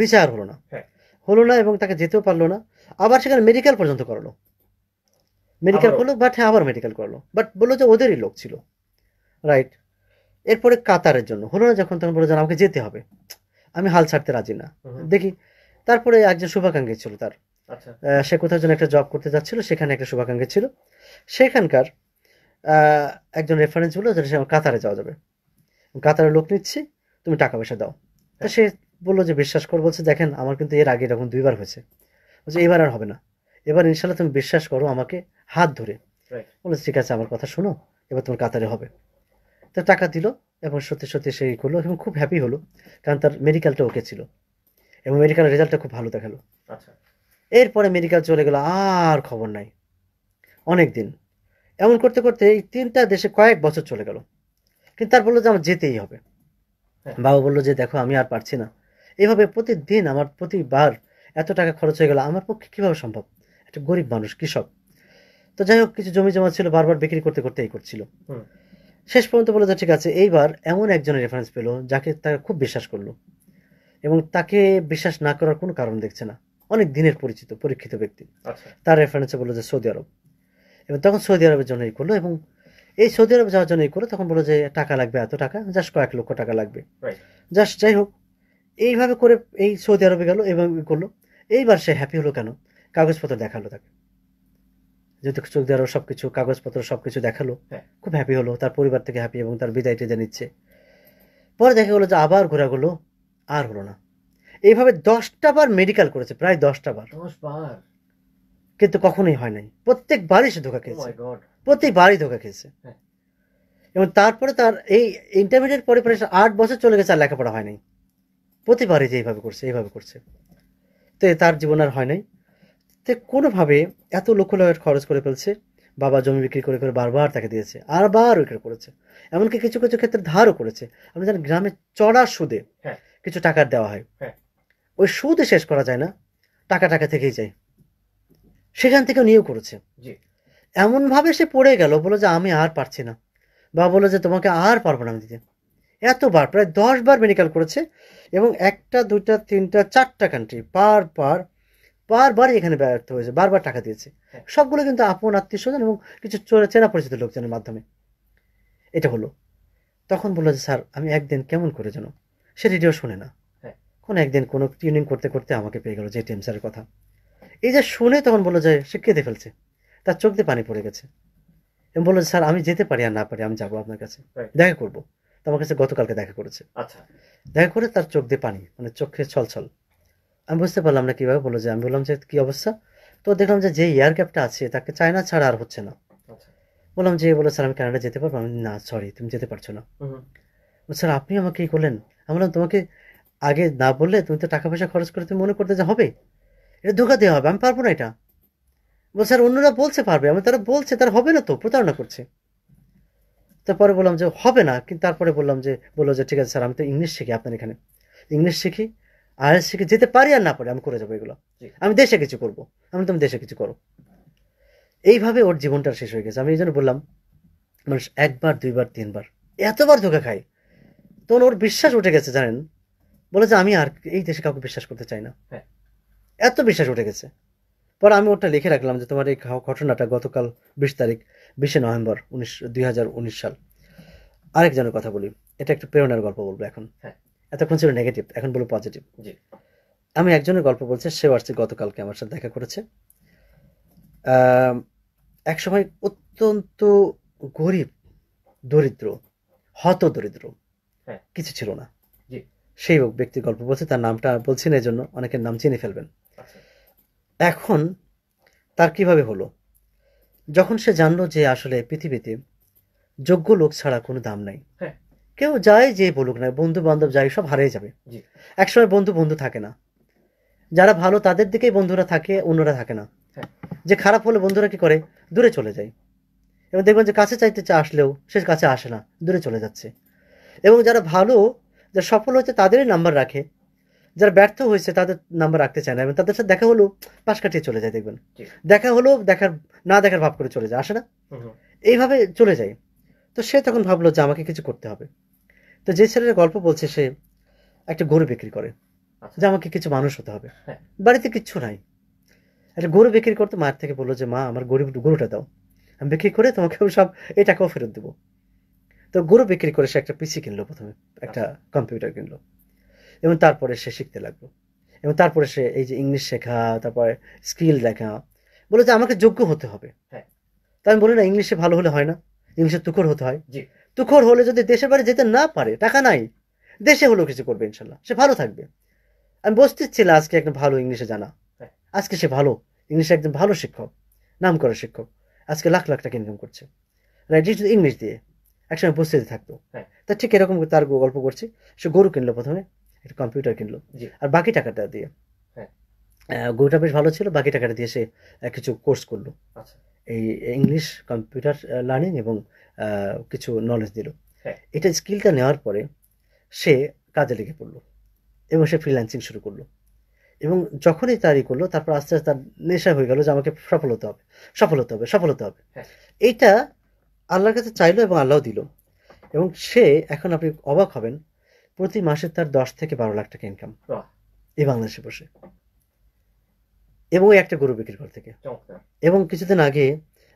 বিচার হলো না হ্যাঁ। হলো না এবং তাকে যেতেও পারলো না আবার সেখানে মেডিকেল পর্যন্ত করলো মেডিকেল করলো বাট হ্যাঁ আবার মেডিকেল করলো বাট বললো যে ওদেরই লোক ছিল রাইট এরপরে কাতারের জন্য হলো না যখন তখন বললো যে আমাকে যেতে হবে আমি হাল ছাড়তে রাজি না দেখি তারপরে একজন শুভাকাঙ্ক্ষী ছিল তার আচ্ছা। সে কোথাও যেন একটা জব করতে যাচ্ছিল সেখানে একটা শুভাকাঙ্ক্ষী ছিল সেখানকার একজন রেফারেন্স বললো যে কাতারে যাওয়া যাবে কাতারে লোক নিচ্ছি তুমি টাকা পয়সা দাও তা হ্যাঁ। সে বললো যে বিশ্বাস কর বলছে দেখেন আমার কিন্তু এর আগে এরকম দুইবার হয়েছে বলছে এবার আর হবে না এবার ইনশাল্লাহ তুমি বিশ্বাস করো আমাকে হাত ধরে বলে ঠিক আছে আমার কথা শোনো এবার তোমার কাতারে হবে তা টাকা দিল এবং সত্যি সত্যি সে করলো এবং খুব হ্যাপি হলো কারণ তার মেডিকেলটা ওকে ছিল এবং মেডিকেলের রেজাল্টটা খুব ভালো দেখালো আচ্ছা এরপরে মেডিকেল চলে গেলো আর খবর নাই অনেক দিন এমন করতে করতে এই তিনটা দেশে কয়েক বছর চলে গেল কিন্তু তার বললো যে আমার যেতেই হবে হ্যাঁ। বাবা বললো যে দেখো আমি আর পারছি না এভাবে প্রতিদিন আমার প্রতিবার এত টাকা খরচ হয়ে গেল আমার পক্ষে কীভাবে সম্ভব একটা গরিব মানুষ কৃষক তো যাই হোক কিছু জমি জমা ছিল বারবার বিক্রি করতে করতে এই করছিল শেষ পর্যন্ত বলে যে ঠিক আছে এইবার এমন একজনের রেফারেন্স পেলো যাকে তারা খুব বিশ্বাস করলো এবং তাকে বিশ্বাস না করার কোনো কারণ দেখছে না অনেক দিনের পরিচিত পরীক্ষিত ব্যক্তি আচ্ছা। তার রেফারেন্সে বললো যে সৌদি আরব এবং তখন সৌদি আরবের জন্য এই করলো এবং এই সৌদি আরব যাওয়ার জন্য করে তখন বলো যে টাকা লাগবে এত টাকা জাস্ট কয়েক লক্ষ টাকা লাগবে জাস্ট যাই হোক এইভাবে করে এই সৌদি আরবে গেল এবং করলো এইবার সে হ্যাপি হলো কেন কাগজপত্র দেখালো তাকে যেহেতু সৌদি আরব সব কিছু কাগজপত্র সব কিছু দেখালো হ্যাঁ। খুব হ্যাপি হলো তার পরিবার থেকে হ্যাপি এবং তার বিদায় টেদে নিচ্ছে পরে দেখা গেলো যে আবার ঘোরা গেলো আর হলো না এইভাবে দশটা বার মেডিকেল করেছে প্রায় দশটা বার কিন্তু কখনোই হয় নাই প্রত্যেকবারই সে ধোকা খেয়েছে oh প্রতিবারই ধোকা খেয়েছে হ্যাঁ। এবং তারপরে তার এই ইন্টারমিডিয়েট পরে আট বছর চলে গেছে আর লেখাপড়া হয়নি প্রতিবারই যে এইভাবে করছে এইভাবে করছে তো তার জীবন আর হয় নাই তো কোনোভাবে এত লক্ষ লক্ষ খরচ করে ফেলছে বাবা জমি বিক্রি করে করে বারবার তাকে দিয়েছে আর বার ওই করেছে এমনকি কিছু কিছু ক্ষেত্রে ধারও করেছে আপনি জানেন গ্রামে চড়া সুদে হ্যাঁ। কিছু টাকা দেওয়া হয় হ্যাঁ। ওই সুদে শেষ করা যায় না টাকা টাকা থেকেই যায় সেখান থেকে নিয়েও করেছে এমনভাবে সে পড়ে গেল বলো যে আমি আর পারছি না বা বলো যে তোমাকে আর পারবো না আমি দিতে এতবার প্রায় দশবার মেডিকেল করেছে এবং একটা দুটা তিনটা চারটা কান্ট্রি পার পার বারবারই এখানে ব্যর্থ হয়েছে বারবার টাকা দিয়েছে হ্যাঁ। সবগুলো কিন্তু আপন আত্মীয় স্বজন এবং কিছু চেনা পরিচিত লোকজনের মাধ্যমে এটা হলো তখন বললো যে স্যার আমি একদিন কেমন করে যেন সে রেডিও শোনে না হ্যাঁ। কোন একদিন কোনো টিউনিং করতে করতে আমাকে পেয়ে গেল যে টিএম স্যারের কথা এই যে শুনে তখন বললো যে সে কেঁদে ফেলছে তার চোখ দিয়ে পানি পড়ে গেছে এবং বললো স্যার আমি যেতে পারি আর না পারি আমি যাবো আপনার কাছে দেখা করব তো আমার কাছে গতকালকে দেখা করেছে আচ্ছা দেখা করে তার চোখ দিয়ে পানি মানে চোখে ছল ছল আমি বুঝতে পারলাম না কীভাবে বলো যে আমি বললাম যে কী অবস্থা তো দেখলাম যে যে এয়ার ক্যাপটা আছে তাকে চায়না ছাড়া আর হচ্ছে না আচ্ছা। বললাম যে বলো স্যার আমি কানাডা যেতে পারবো আমি না সরি তুমি যেতে পারছো না স্যার আপনি আমাকে কী করলেন আমি বললাম তোমাকে আগে না বললে তুমি তো টাকা পয়সা খরচ করে তুমি মনে করতে যে হবে এটা ধোকা দেওয়া হবে আমি পারবো না এটা বলছে স্যার অন্যরা বলছে পারবে আমি তারা বলছে তার হবে না তো প্রতারণা করছে তারপরে বললাম যে হবে না কিন্তু তারপরে বললাম যে বললো যে ঠিক আছে স্যার আমি তো ইংলিশ শিখি আপনার এখানে ইংলিশ শিখি আর শিখে যেতে পারি আর না পারি আমি করে যাবো এগুলো আমি দেশে কিছু করব আমি তুমি দেশে কিছু করো এইভাবে ওর জীবনটা শেষ হয়ে গেছে আমি এই জন্য বললাম মানুষ একবার দুইবার তিনবার এতবার ধোকা খাই তখন ওর বিশ্বাস উঠে গেছে জানেন বলে যে আমি আর এই দেশে কাউকে বিশ্বাস করতে চাই না হ্যাঁ। এত বিশ্বাস উঠে গেছে পরে আমি ওটা লিখে রাখলাম যে তোমার এই ঘটনাটা গতকাল বিশ তারিখ বিশে নভেম্বর উনিশ দুই হাজার উনিশ সাল আরেকজনের কথা বলি এটা একটা প্রেরণার গল্প বলবো এখন হ্যাঁ এতক্ষণ ছিল নেগেটিভ এখন বলবো পজিটিভ জি আমি একজনের গল্প বলছি সে আসছে গতকালকে আমার সাথে দেখা করেছে এক সময় অত্যন্ত গরিব দরিদ্র হত দরিদ্র হ্যাঁ। কিছু ছিল না সেই ব্যক্তির গল্প বলছে তার নামটা বলছি না এই জন্য অনেকের নাম চিনে ফেলবেন আচ্ছা। এখন তার কিভাবে হলো যখন সে জানলো যে আসলে পৃথিবীতে যোগ্য লোক ছাড়া কোনো দাম নাই হ্যাঁ। কেউ যায় যে বলুক না বন্ধু বান্ধব যায় সব হারিয়ে যাবে একসময় বন্ধু বন্ধু থাকে না যারা ভালো তাদের দিকেই বন্ধুরা থাকে অন্যরা থাকে না হ্যাঁ। যে খারাপ হলে বন্ধুরা কি করে দূরে চলে যায় এবং দেখবেন যে কাছে চাইতে চা আসলেও সে কাছে আসে না দূরে চলে যাচ্ছে এবং যারা ভালো যারা সফল হচ্ছে তাদেরই নাম্বার রাখে যারা ব্যর্থ হয়েছে তাদের নাম্বার রাখতে চায় না এবং তাদের সাথে দেখা হলো পাশ কাটিয়ে চলে যায় দেখবেন দেখা হলো দেখার না দেখার ভাব করে চলে যায় আসে না এইভাবে চলে যায় তো সে তখন ভাবলো যে আমাকে কিছু করতে হবে তো যে ছেলেটা গল্প বলছে সে একটা গরু বিক্রি করে আচ্ছা। যে আমাকে কিছু মানুষ হতে হবে হ্যাঁ। বাড়িতে কিচ্ছু নাই একটা গরু বিক্রি করতে মায়ের থেকে বললো যে মা আমার গরু গরুটা দাও আমি বিক্রি করে তোমাকে সব এই টাকাও ফেরত দেবো তো গরু বিক্রি করে সে একটা পিসি কিনলো প্রথমে একটা কম্পিউটার আচ্ছা। কিনলো এবং তারপরে সে শিখতে লাগলো এবং তারপরে সে এই যে ইংলিশ শেখা তারপরে স্কিল দেখা বলে যে আমাকে যোগ্য হতে হবে হ্যাঁ তা আমি বলি না ইংলিশে ভালো হলে হয় না ইংলিশে তুখর হতে হয় জি তুখর হলে যদি দেশের বাইরে যেতে না পারে টাকা নাই দেশে হলেও কিছু করবে ইনশাল্লাহ সে ভালো থাকবে আমি ছিলাম আজকে একদম ভালো ইংলিশে জানা হ্যাঁ। আজকে সে ভালো ইংলিশে একদম ভালো শিক্ষক নাম করা শিক্ষক আজকে লাখ লাখ টাকা ইনকাম করছে রাইট ইংলিশ দিয়ে একসময় বসতে থাকতো হ্যাঁ। তা ঠিক এরকম তার গল্প করছি সে গরু কিনলো প্রথমে একটা কম্পিউটার কিনলো আর বাকি টাকাটা দিয়ে হ্যাঁ। গোটা বেশ ভালো ছিল বাকি টাকাটা দিয়ে সে কিছু কোর্স করলো আচ্ছা। এই ইংলিশ কম্পিউটার লার্নিং এবং কিছু নলেজ দিল হ্যাঁ। এটা স্কিলটা নেওয়ার পরে সে কাজে লেগে পড়লো এবং সে ফ্রিল্যান্সিং শুরু করলো এবং যখনই ই করলো তারপর আস্তে আস্তে তার নেশা হয়ে গেল যে আমাকে সফল হতে হবে সফল হতে হবে সফল হতে হবে হ্যাঁ। এইটা আল্লাহর কাছে চাইলো এবং আল্লাহ দিল এবং সে এখন আপনি অবাক হবেন প্রতি মাসে তার দশ থেকে বারো লাখ টাকা ইনকাম এই বাংলাদেশে বসে এবং একটা গরু বিক্রি করে থেকে এবং কিছুদিন আগে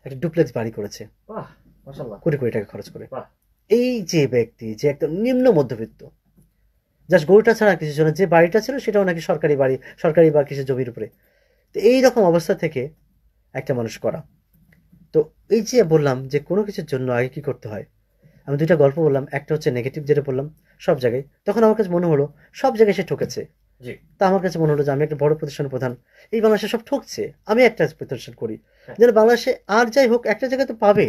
একটা ডুপ্লেক্স বাড়ি করেছে কোটি কোটি টাকা খরচ করে এই যে ব্যক্তি যে একদম নিম্ন মধ্যবিত্ত জাস্ট গরুটা ছাড়া কিছু জন যে বাড়িটা ছিল সেটাও নাকি সরকারি বাড়ি সরকারি বা কিছু জমির উপরে তো এই রকম অবস্থা থেকে একটা মানুষ করা তো এই যে বললাম যে কোনো কিছুর জন্য আগে কি করতে হয় আমি দুইটা গল্প বললাম একটা হচ্ছে নেগেটিভ যেটা বললাম সব জায়গায় তখন আমার কাছে মনে হলো সব জায়গায় সে ঠকেছে তা আমার কাছে মনে হলো যে আমি একটা বড় প্রতিষ্ঠান প্রধান এই বাংলাদেশে সব ঠকছে আমি একটা প্রতিষ্ঠান করি হ্যাঁ। যেন বাংলাদেশে আর যাই হোক একটা জায়গায় তো পাবে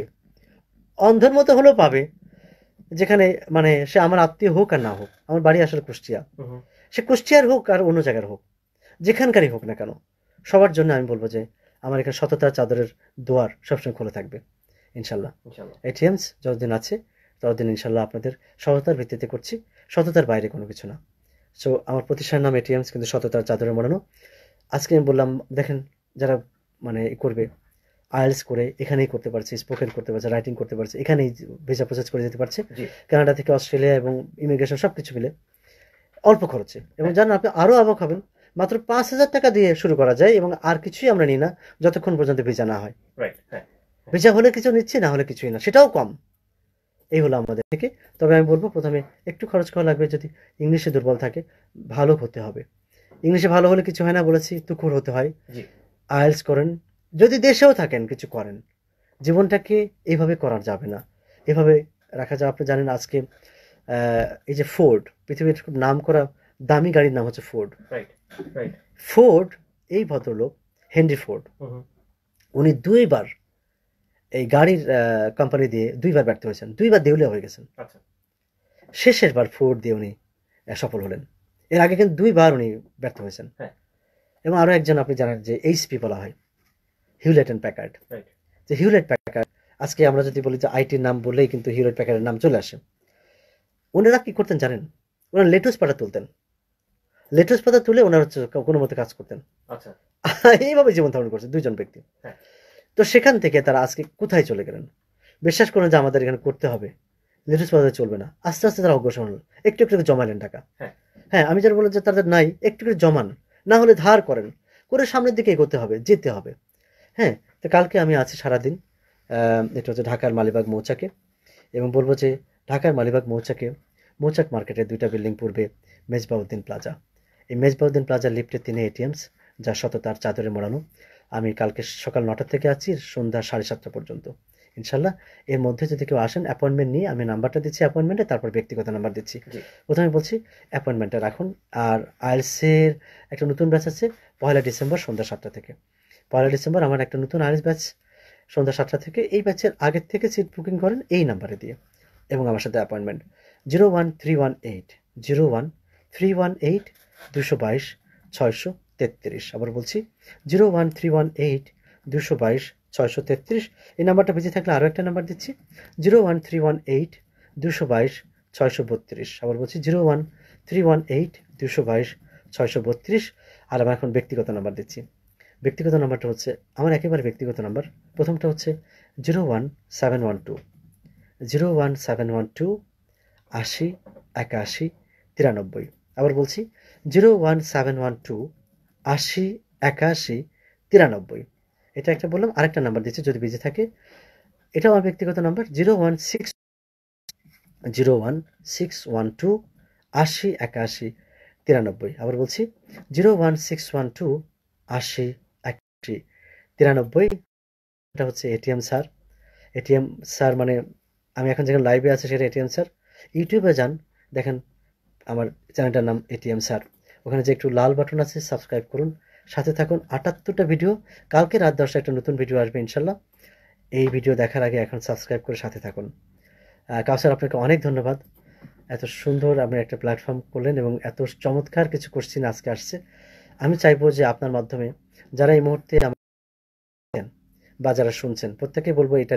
অন্ধের মতো হলেও পাবে যেখানে মানে সে আমার আত্মীয় হোক আর না হোক আমার বাড়ি আসলে কুষ্টিয়া সে কুষ্টিয়ার হোক আর অন্য জায়গার হোক যেখানকারই হোক না কেন সবার জন্য আমি বলবো যে আমার এখানে সততার চাদরের দোয়ার সবসময় খোলা থাকবে ইনশাল্লাহ এটিএমস যতদিন আছে ততদিন ইনশাল্লাহ আপনাদের সততার ভিত্তিতে করছি সততার বাইরে কোনো কিছু না সো আমার প্রতিষ্ঠার নাম এটিএমস কিন্তু সততার চাদরে মরানো আজকে আমি বললাম দেখেন যারা মানে করবে আয়েলস করে এখানেই করতে পারছে স্পোকেন করতে পারছে রাইটিং করতে পারছে এখানেই ভিসা প্রসেস করে যেতে পারছে কানাডা থেকে অস্ট্রেলিয়া এবং ইমিগ্রেশন সব কিছু মিলে অল্প খরচে এবং জানেন আপনি আরও অবাক হবেন মাত্র পাঁচ হাজার টাকা দিয়ে শুরু করা যায় এবং আর কিছুই আমরা নিই না যতক্ষণ পর্যন্ত ভিসা না হয় ভিসা হ্যাঁ। হলে কিছু নিচ্ছি না হলে কিছুই না সেটাও কম এই হলো আমাদের থেকে তবে আমি বলবো প্রথমে একটু খরচ করা লাগবে যদি ইংলিশে দুর্বল থাকে ভালো হতে হবে ইংলিশে ভালো হলে কিছু হয় না বলেছি তুকুর হতে হয় আয়েলস করেন যদি দেশেও থাকেন কিছু করেন জীবনটাকে এইভাবে করার যাবে না এভাবে রাখা যায় আপনি জানেন আজকে এই যে ফোর্ড পৃথিবীর খুব নাম করা দামি গাড়ির নাম হচ্ছে ফোর্ড ফোর্ড এই ভদ্রলোক হেনরি ফোর্ড উনি দুইবার এই গাড়ির কোম্পানি দিয়ে দুইবার ব্যর্থ হয়েছেন দুইবার দেউলিয়া হয়ে গেছেন শেষ আচ্ছা। শেষবার ফোর দিয়ে উনি সফল হলেন এর আগে কিন্তু দুইবার উনি ব্যর্থ হয়েছেন হ্যাঁ। এবং আরও একজন আপনি জানেন যে এইচপি বলা হয় হিউলেট অ্যান্ড প্যাকার্ড যে হিউলেট প্যাকার্ড আজকে আমরা যদি বলি যে আইটির নাম বললেই কিন্তু হিউলেট প্যাকার্ডের নাম চলে আসে ওনারা কী করতেন জানেন ওনারা লেটুস পাতা তুলতেন লেটুস পাতা তুলে ওনারা হচ্ছে কোনো মতো কাজ করতেন আচ্ছা এইভাবে জীবন ধারণ করছে দুজন ব্যক্তি হ্যাঁ। তো সেখান থেকে তারা আজকে কোথায় চলে গেলেন বিশ্বাস করেন যে আমাদের এখানে করতে হবে লেটেস্ট বাজারে চলবে না আস্তে আস্তে তারা অগ্রসর হল একটু একটু জমালেন টাকা হ্যাঁ, হ্যাঁ আমি যারা বললাম যে তাদের নাই একটু একটু জমান না হলে ধার করেন করে সামনের দিকে এগোতে হবে যেতে হবে হ্যাঁ তো কালকে আমি আছি সারাদিন এটা হচ্ছে ঢাকার মালিবাগ মৌচাকে এবং বলবো যে ঢাকার মালিবাগ মৌচাকে মৌচাক মার্কেটের দুইটা বিল্ডিং পূর্বে মেজবাউদ্দিন প্লাজা এই মেজবাউদ্দিন প্লাজার লিফ্টে তিনে এটিএমস যা তার চাদরে মোড়ানো আমি কালকে সকাল নটা থেকে আছি সন্ধ্যা সাড়ে সাতটা পর্যন্ত ইনশাল্লাহ এর মধ্যে যদি কেউ আসেন অ্যাপয়েন্টমেন্ট নিয়ে আমি নাম্বারটা দিচ্ছি অ্যাপয়েন্টমেন্টে তারপর ব্যক্তিগত নাম্বার দিচ্ছি প্রথমে বলছি অ্যাপয়েন্টমেন্টটা রাখুন আর আইএলসের একটা নতুন ব্যাচ আছে পয়লা ডিসেম্বর সন্ধ্যা সাতটা থেকে পয়লা ডিসেম্বর আমার একটা নতুন আইলস ব্যাচ সন্ধ্যা সাতটা থেকে এই ব্যাচের আগের থেকে সিট বুকিং করেন এই নাম্বারে দিয়ে এবং আমার সাথে appointment zero one three one eight zero one three one eight দুশো বাইশ ছয়শো তেত্রিশ আবার বলছি zero one three one eight দুশো বাইশ ছয়শো তেত্রিশ এই নাম্বারটা বেঁচে থাকলে আরও একটা নাম্বার দিচ্ছি zero one three one eight দুশো বাইশ ছয়শো বত্রিশ আবার বলছি zero one three one eight দুশো বাইশ ছয়শো বত্রিশ আর আমার এখন ব্যক্তিগত নাম্বার দিচ্ছি ব্যক্তিগত নাম্বারটা হচ্ছে আমার একেবারে ব্যক্তিগত নাম্বার প্রথমটা হচ্ছে zero one seven one two zero one seven one two আশি একাশি তিরানব্বই আবার বলছি zero one seven one two আশি একাশি তিরানব্বই এটা একটা বললাম আরেকটা নাম্বার দিচ্ছি যদি বিজি থাকে এটা আমার ব্যক্তিগত number zero one six zero one six one two আশি একাশি তিরানব্বই আবার বলছি zero one six one two আশি একাশি তিরানব্বই এটা হচ্ছে এটিএম স্যার এটিএম স্যার মানে আমি এখন যেখানে লাইভে আছি সেটা এটিএম স্যার ইউটিউবে যান দেখেন আমার চ্যানেলটার নাম এটিএম স্যার ওখানে যে একটু লাল বাটন আছে সাবস্ক্রাইব করুন সাথে থাকুন আটাত্তরটা ভিডিও কালকে রাত দশটা একটা নতুন ভিডিও আসবে ইনশাল্লাহ এই ভিডিও দেখার আগে এখন সাবস্ক্রাইব করে সাথে থাকুন কাউসার আপনাকে অনেক ধন্যবাদ এত সুন্দর আপনি একটা প্ল্যাটফর্ম করলেন এবং এত চমৎকার কিছু কোশ্চিন আজকে আসছে আমি চাইবো যে আপনার মাধ্যমে যারা এই মুহূর্তে বা যারা শুনছেন প্রত্যেকে বলবো এটা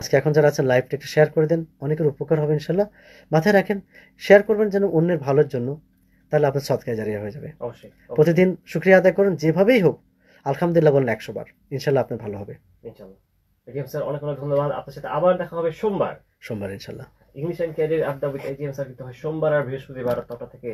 আজকে এখন যারা আছেন লাইভটা একটু শেয়ার করে দেন অনেকের উপকার হবে ইনশাল্লাহ মাথায় রাখেন শেয়ার করবেন যেন অন্যের ভালোর জন্য তাহলে আপনার সৎকায় জারিয়া হয়ে যাবে অবশ্যই প্রতিদিন সুক্রিয়া আদায় করুন যেভাবেই হোক আলহামদুলিল্লাহ বলেন একশো বার ইনশাল্লাহ আপনার ভালো হবে ইনশাল্লাহ অনেক অনেক ধন্যবাদ আপনার সাথে আবার দেখা হবে সোমবার সোমবার ইনশাল্লাহ ইংলিশ অ্যান্ড ক্যারিয়ার আড্ডা উইথ এজিএম স্যার কিন্তু হয় সোমবার আর বৃহস্পতিবার নটা থেকে